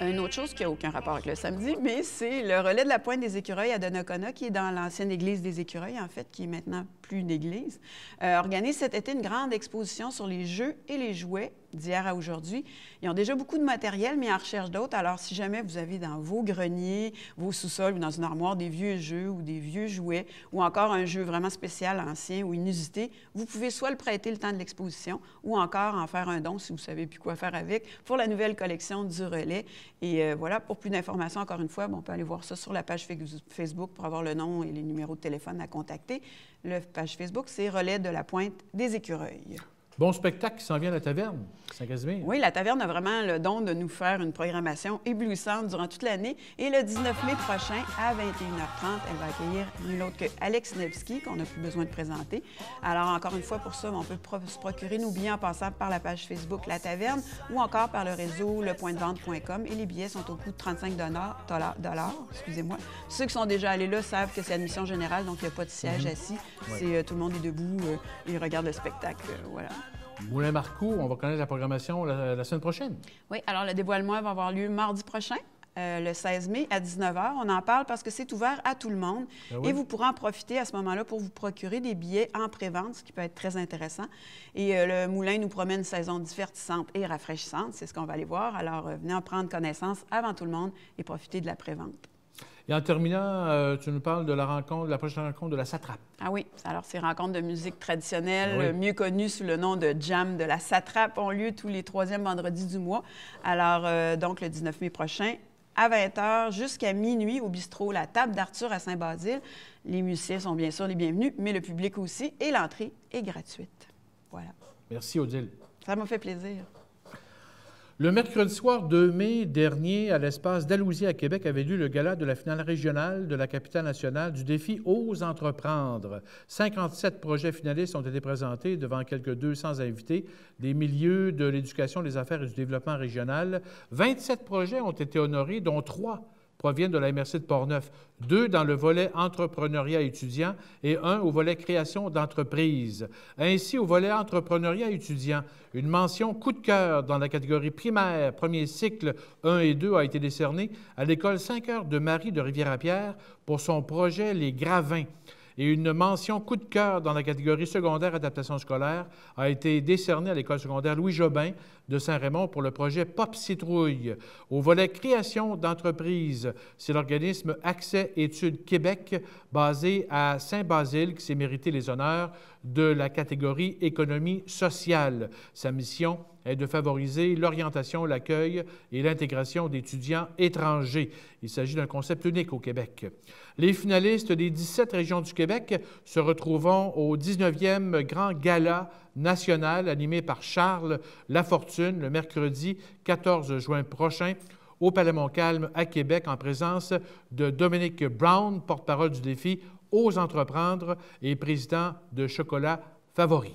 Une autre chose qui n'a aucun rapport avec le samedi, mais c'est le relais de la pointe des écureuils à Donnacona, qui est dans l'ancienne église des écureuils, en fait, qui est maintenant plus une église, euh, organise cet été une grande exposition sur les jeux et les jouets d'hier à aujourd'hui, ils ont déjà beaucoup de matériel, mais ils en recherchent d'autres. Alors, si jamais vous avez dans vos greniers, vos sous-sols ou dans une armoire des vieux jeux ou des vieux jouets ou encore un jeu vraiment spécial, ancien ou inusité, vous pouvez soit le prêter le temps de l'exposition ou encore en faire un don si vous ne savez plus quoi faire avec pour la nouvelle collection du relais. Et euh, voilà, pour plus d'informations, encore une fois, on peut aller voir ça sur la page Facebook pour avoir le nom et les numéros de téléphone à contacter. La page Facebook, c'est Relais de la Pointe des Écureuils. Bon spectacle qui s'en vient à la taverne, Saint-Casimir. Oui, la taverne a vraiment le don de nous faire une programmation éblouissante durant toute l'année. Et le 19 mai prochain, à 21h30, elle va accueillir nul autre que Alex Nevsky, qu'on a plus besoin de présenter. Alors, encore une fois, pour ça, on peut se procurer nos billets en passant par la page Facebook La Taverne ou encore par le réseau lepointdevente.com. Et les billets sont au coût de 35 dollars, excusez-moi. Ceux qui sont déjà allés là savent que c'est admission générale, donc il n'y a pas de siège mhm. assis. C'est euh, tout le monde est debout, euh, et regarde le spectacle, euh, voilà. Moulin Marco, on va connaître la programmation la, semaine prochaine. Oui, alors le dévoilement va avoir lieu mardi prochain. Euh, le 16 mai à 19h. On en parle parce que c'est ouvert à tout le monde ah et vous pourrez en profiter à ce moment-là pour vous procurer des billets en pré-vente, ce qui peut être très intéressant. Et euh, le Moulin nous promet une saison divertissante et rafraîchissante, c'est ce qu'on va aller voir. Alors euh, venez en prendre connaissance avant tout le monde et profitez de la pré-vente. Et en terminant, euh, tu nous parles de la rencontre, de la prochaine rencontre de la Satrape. Ah oui, alors ces rencontres de musique traditionnelle, ah mieux connues sous le nom de Jam de la Satrape, ont lieu tous les troisièmes vendredis du mois. Alors, euh, donc le 19 mai prochain, à 20h jusqu'à minuit au bistrot La Table d'Arthur à Saint-Basile. Les musiciens sont bien sûr les bienvenus, mais le public aussi, et l'entrée est gratuite. Voilà. Merci, Odile. Ça m'a fait plaisir. Le mercredi soir 2 mai dernier, à l'espace Dalhousie à Québec, avait lieu le gala de la finale régionale de la capitale nationale du défi Ose entreprendre. 57 projets finalistes ont été présentés devant quelques 200 invités des milieux de l'éducation, des affaires et du développement régional. 27 projets ont été honorés, dont trois proviennent de la MRC de Portneuf, deux dans le volet entrepreneuriat étudiant et un au volet création d'entreprise. Ainsi, au volet entrepreneuriat étudiant, une mention coup de cœur dans la catégorie primaire, premier cycle 1 et 2 a été décernée à l'école 5 heures de Marie de Rivière-à-Pierre pour son projet Les Gravins et une mention coup de cœur dans la catégorie secondaire adaptation scolaire a été décernée à l'école secondaire Louis Jobin de Saint-Raymond pour le projet Pop Citrouille. Au volet création d'entreprises, c'est l'organisme Accès Études Québec, basé à Saint-Basile, qui s'est mérité les honneurs de la catégorie économie sociale. Sa mission est de favoriser l'orientation, l'accueil et l'intégration d'étudiants étrangers. Il s'agit d'un concept unique au Québec. Les finalistes des 17 régions du Québec se retrouveront au 19e Grand Gala National animé par Charles Lafortune le mercredi 14 juin prochain au Palais Montcalm à Québec en présence de Dominique Brown, porte-parole du défi aux entreprendre et président de Chocolat Favori.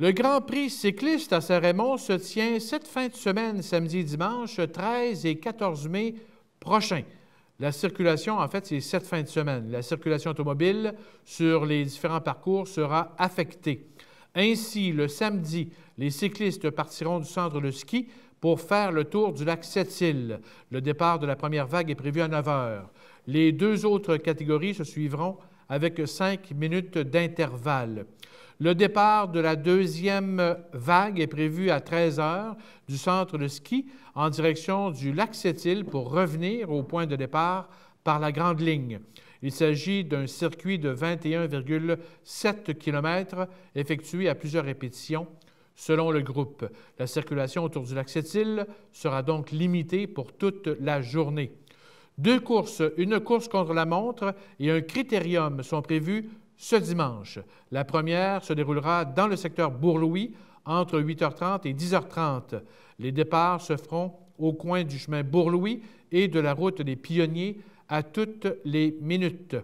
Le Grand Prix cycliste à Saint-Raymond se tient cette fin de semaine, samedi dimanche, 13 et 14 mai prochain. La circulation, en fait, c'est cette fin de semaine. La circulation automobile sur les différents parcours sera affectée. Ainsi, le samedi, les cyclistes partiront du centre de ski pour faire le tour du lac sept Le départ de la première vague est prévu à 9 h. Les deux autres catégories se suivront avec cinq minutes d'intervalle. Le départ de la deuxième vague est prévu à 13 heures du centre de ski en direction du lac sept pour revenir au point de départ par la grande ligne. Il s'agit d'un circuit de 21,7 km effectué à plusieurs répétitions selon le groupe. La circulation autour du lac sept sera donc limitée pour toute la journée. Deux courses, une course contre la montre et un critérium sont prévus, ce dimanche. La première se déroulera dans le secteur Bourlouis entre 8h30 et 10h30. Les départs se feront au coin du chemin Bourlouis et de la route des Pionniers à toutes les minutes.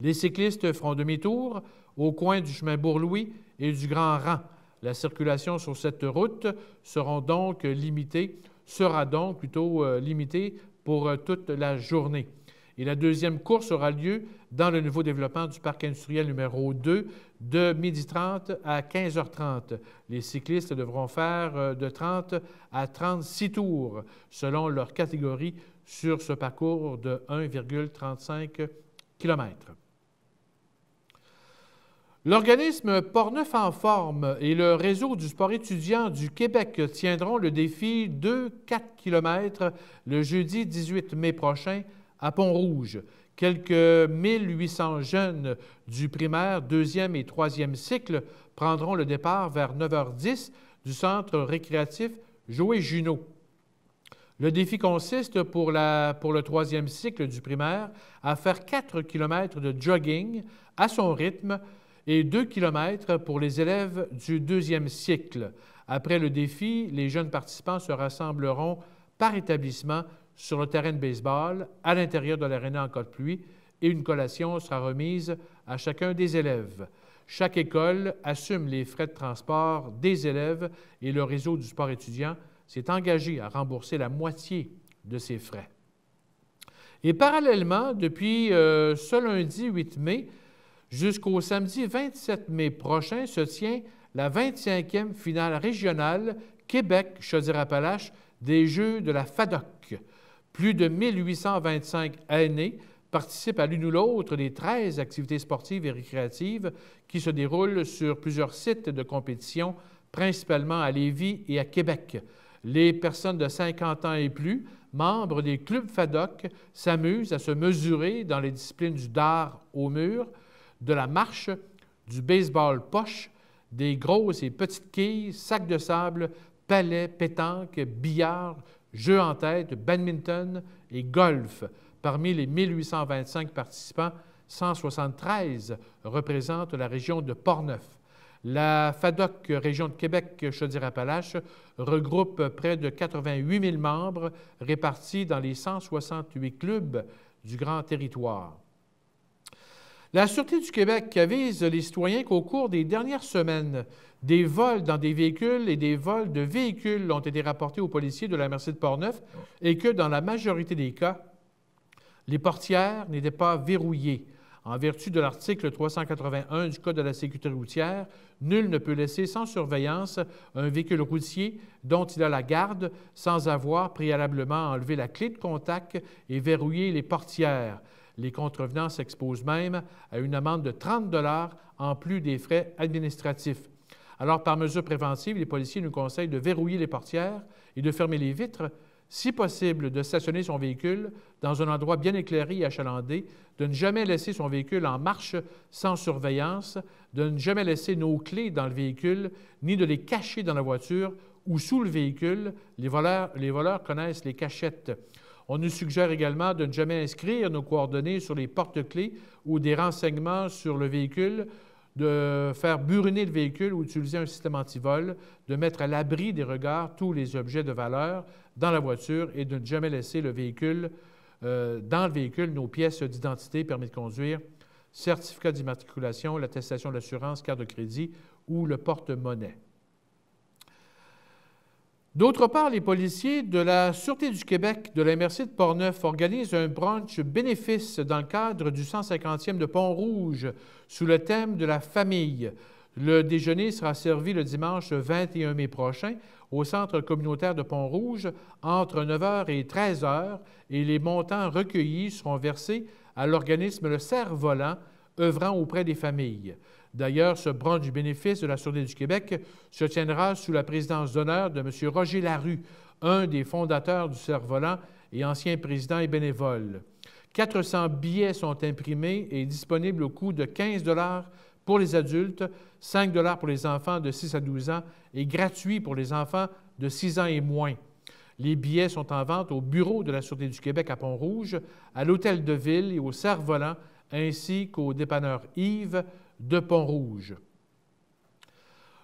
Les cyclistes feront demi-tour au coin du chemin Bourlouis et du Grand Rang. La circulation sur cette route sera donc sera donc plutôt euh, limitée pour euh, toute la journée et la deuxième course aura lieu dans le nouveau développement du parc industriel numéro 2 de 12h30 à 15h30. Les cyclistes devront faire euh, de 30 à 36 tours selon leur catégorie sur ce parcours de 1,35 km. L'organisme Neuf en forme et le réseau du sport étudiant du Québec tiendront le défi de 4 km le jeudi 18 mai prochain à Pont-Rouge, quelques 1800 jeunes du primaire, deuxième et troisième cycle prendront le départ vers 9h10 du centre récréatif Joé Junot. Le défi consiste pour, la, pour le troisième cycle du primaire à faire 4 km de jogging à son rythme et 2 km pour les élèves du deuxième cycle. Après le défi, les jeunes participants se rassembleront par établissement sur le terrain de baseball, à l'intérieur de l'aréna en cas de pluie, et une collation sera remise à chacun des élèves. Chaque école assume les frais de transport des élèves et le réseau du sport étudiant s'est engagé à rembourser la moitié de ces frais. Et parallèlement, depuis euh, ce lundi 8 mai jusqu'au samedi 27 mai prochain, se tient la 25e finale régionale Québec-Chaudière-Appalaches des Jeux de la FADOC. Plus de 1825 aînés participent à l'une ou l'autre des 13 activités sportives et récréatives qui se déroulent sur plusieurs sites de compétition, principalement à Lévis et à Québec. Les personnes de 50 ans et plus, membres des clubs FADOC, s'amusent à se mesurer dans les disciplines du dard au mur, de la marche, du baseball poche, des grosses et petites quilles, sacs de sable, palais, pétanque, billard, Jeux en tête, badminton et golf. Parmi les 1825 participants, 173 représentent la région de Portneuf. La FADOC Région de Québec Chaudière-Appalaches regroupe près de 88 000 membres répartis dans les 168 clubs du grand territoire. La Sûreté du Québec avise les citoyens qu'au cours des dernières semaines, des vols dans des véhicules et des vols de véhicules ont été rapportés aux policiers de la Merci de Portneuf et que, dans la majorité des cas, les portières n'étaient pas verrouillées. En vertu de l'article 381 du Code de la sécurité routière, nul ne peut laisser sans surveillance un véhicule routier dont il a la garde sans avoir préalablement enlevé la clé de contact et verrouillé les portières. Les contrevenants s'exposent même à une amende de 30 en plus des frais administratifs. Alors, par mesure préventive, les policiers nous conseillent de verrouiller les portières et de fermer les vitres, si possible, de stationner son véhicule dans un endroit bien éclairé et achalandé, de ne jamais laisser son véhicule en marche sans surveillance, de ne jamais laisser nos clés dans le véhicule, ni de les cacher dans la voiture ou sous le véhicule. Les voleurs, les voleurs connaissent les cachettes. On nous suggère également de ne jamais inscrire nos coordonnées sur les porte-clés ou des renseignements sur le véhicule de faire buriner le véhicule ou utiliser un système antivol, de mettre à l'abri des regards tous les objets de valeur dans la voiture et de ne jamais laisser le véhicule, euh, dans le véhicule nos pièces d'identité, permis de conduire, certificat d'immatriculation, l'attestation d'assurance, carte de crédit ou le porte-monnaie. D'autre part, les policiers de la Sûreté du Québec de la MRC de Portneuf organisent un brunch bénéfice dans le cadre du 150e de Pont-Rouge sous le thème de la famille. Le déjeuner sera servi le dimanche 21 mai prochain au centre communautaire de Pont-Rouge entre 9h et 13h et les montants recueillis seront versés à l'organisme Le Cerf-Volant œuvrant auprès des familles. D'ailleurs, ce branche du bénéfice de la Sûreté du Québec se tiendra sous la présidence d'honneur de M. Roger Larue, un des fondateurs du Cerf-Volant et ancien président et bénévole. 400 billets sont imprimés et disponibles au coût de 15 pour les adultes, 5 pour les enfants de 6 à 12 ans et gratuits pour les enfants de 6 ans et moins. Les billets sont en vente au bureau de la Sûreté du Québec à Pont-Rouge, à l'Hôtel de Ville et au Cerf-Volant, ainsi qu'au dépanneur Yves, de Pont-Rouge.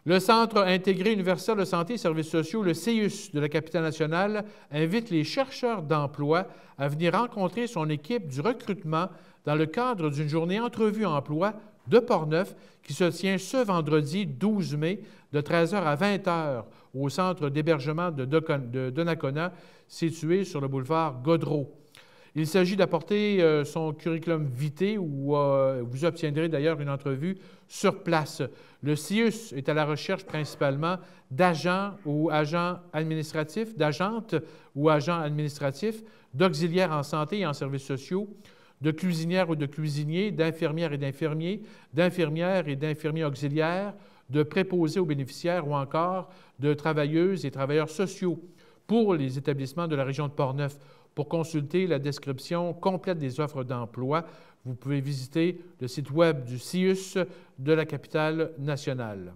Le Centre intégré universel de santé et services sociaux, le CIUS de la capitale nationale, invite les chercheurs d'emploi à venir rencontrer son équipe du recrutement dans le cadre d'une journée entrevue emploi de Neuf qui se tient ce vendredi 12 mai de 13h à 20h au centre d'hébergement de, Donacona situé sur le boulevard Godreau. Il s'agit d'apporter euh, son curriculum vitae où euh, vous obtiendrez d'ailleurs une entrevue sur place. Le CIUS est à la recherche principalement d'agents ou agents administratifs, d'agentes ou agents administratifs, d'auxiliaires en santé et en services sociaux, de cuisinières ou de cuisiniers, d'infirmières et d'infirmiers, d'infirmières et d'infirmiers auxiliaires, de préposés aux bénéficiaires ou encore de travailleuses et travailleurs sociaux pour les établissements de la région de Portneuf. Pour consulter la description complète des offres d'emploi, vous pouvez visiter le site web du CIUS de la capitale nationale.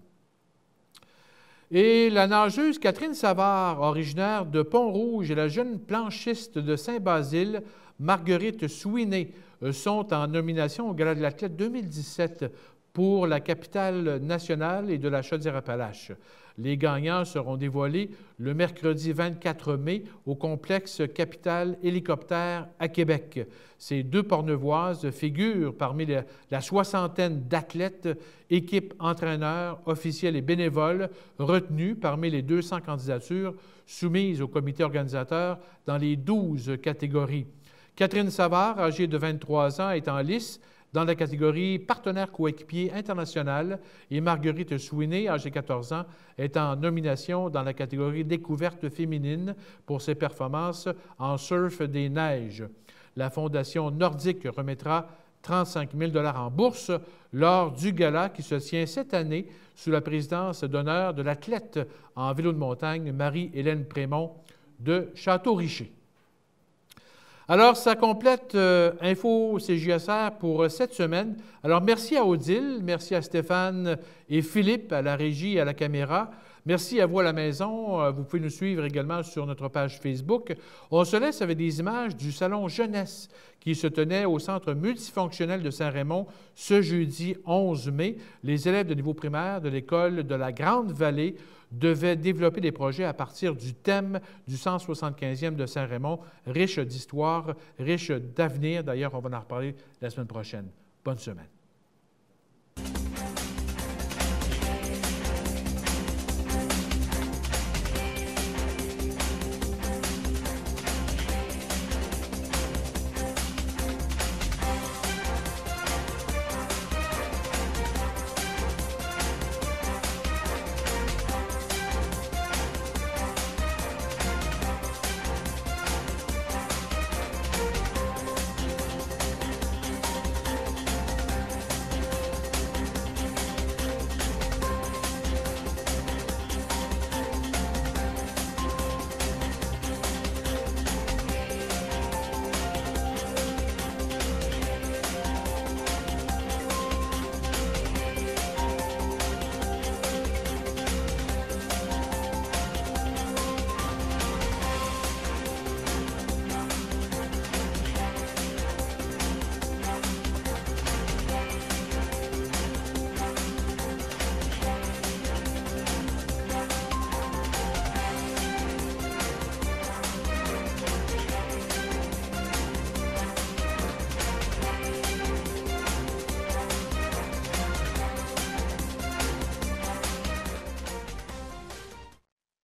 Et la nageuse Catherine Savard, originaire de Pont-Rouge, et la jeune planchiste de Saint-Basile, Marguerite Souiné, euh, sont en nomination au Gala de l'Athlète 2017 pour la capitale nationale et de la Chaudière-Appalaches. Les gagnants seront dévoilés le mercredi 24 mai au complexe Capital Hélicoptère à Québec. Ces deux pornevoises figurent parmi la, soixantaine d'athlètes, équipes, entraîneurs, officiels et bénévoles retenus parmi les 200 candidatures soumises au comité organisateur dans les 12 catégories. Catherine Savard, âgée de 23 ans, est en lice dans la catégorie partenaire coéquipier international, et Marguerite Souiné, âgée 14 ans, est en nomination dans la catégorie découverte féminine pour ses performances en surf des neiges. La Fondation nordique remettra 35 000 en bourse lors du gala qui se tient cette année sous la présidence d'honneur de l'athlète en vélo de montagne Marie-Hélène Prémont de Château-Richer. Alors, ça complète euh, Info CJSR pour euh, cette semaine. Alors, merci à Odile, merci à Stéphane et Philippe à la régie et à la caméra. Merci à vous à la maison. Euh, vous pouvez nous suivre également sur notre page Facebook. On se laisse avec des images du Salon Jeunesse qui se tenait au Centre multifonctionnel de Saint-Raymond ce jeudi 11 mai. Les élèves de niveau primaire de l'école de la Grande-Vallée devaient développer des projets à partir du thème du 175e de Saint-Raymond, riche d'histoire, riche d'avenir. D'ailleurs, on va en reparler la semaine prochaine. Bonne semaine.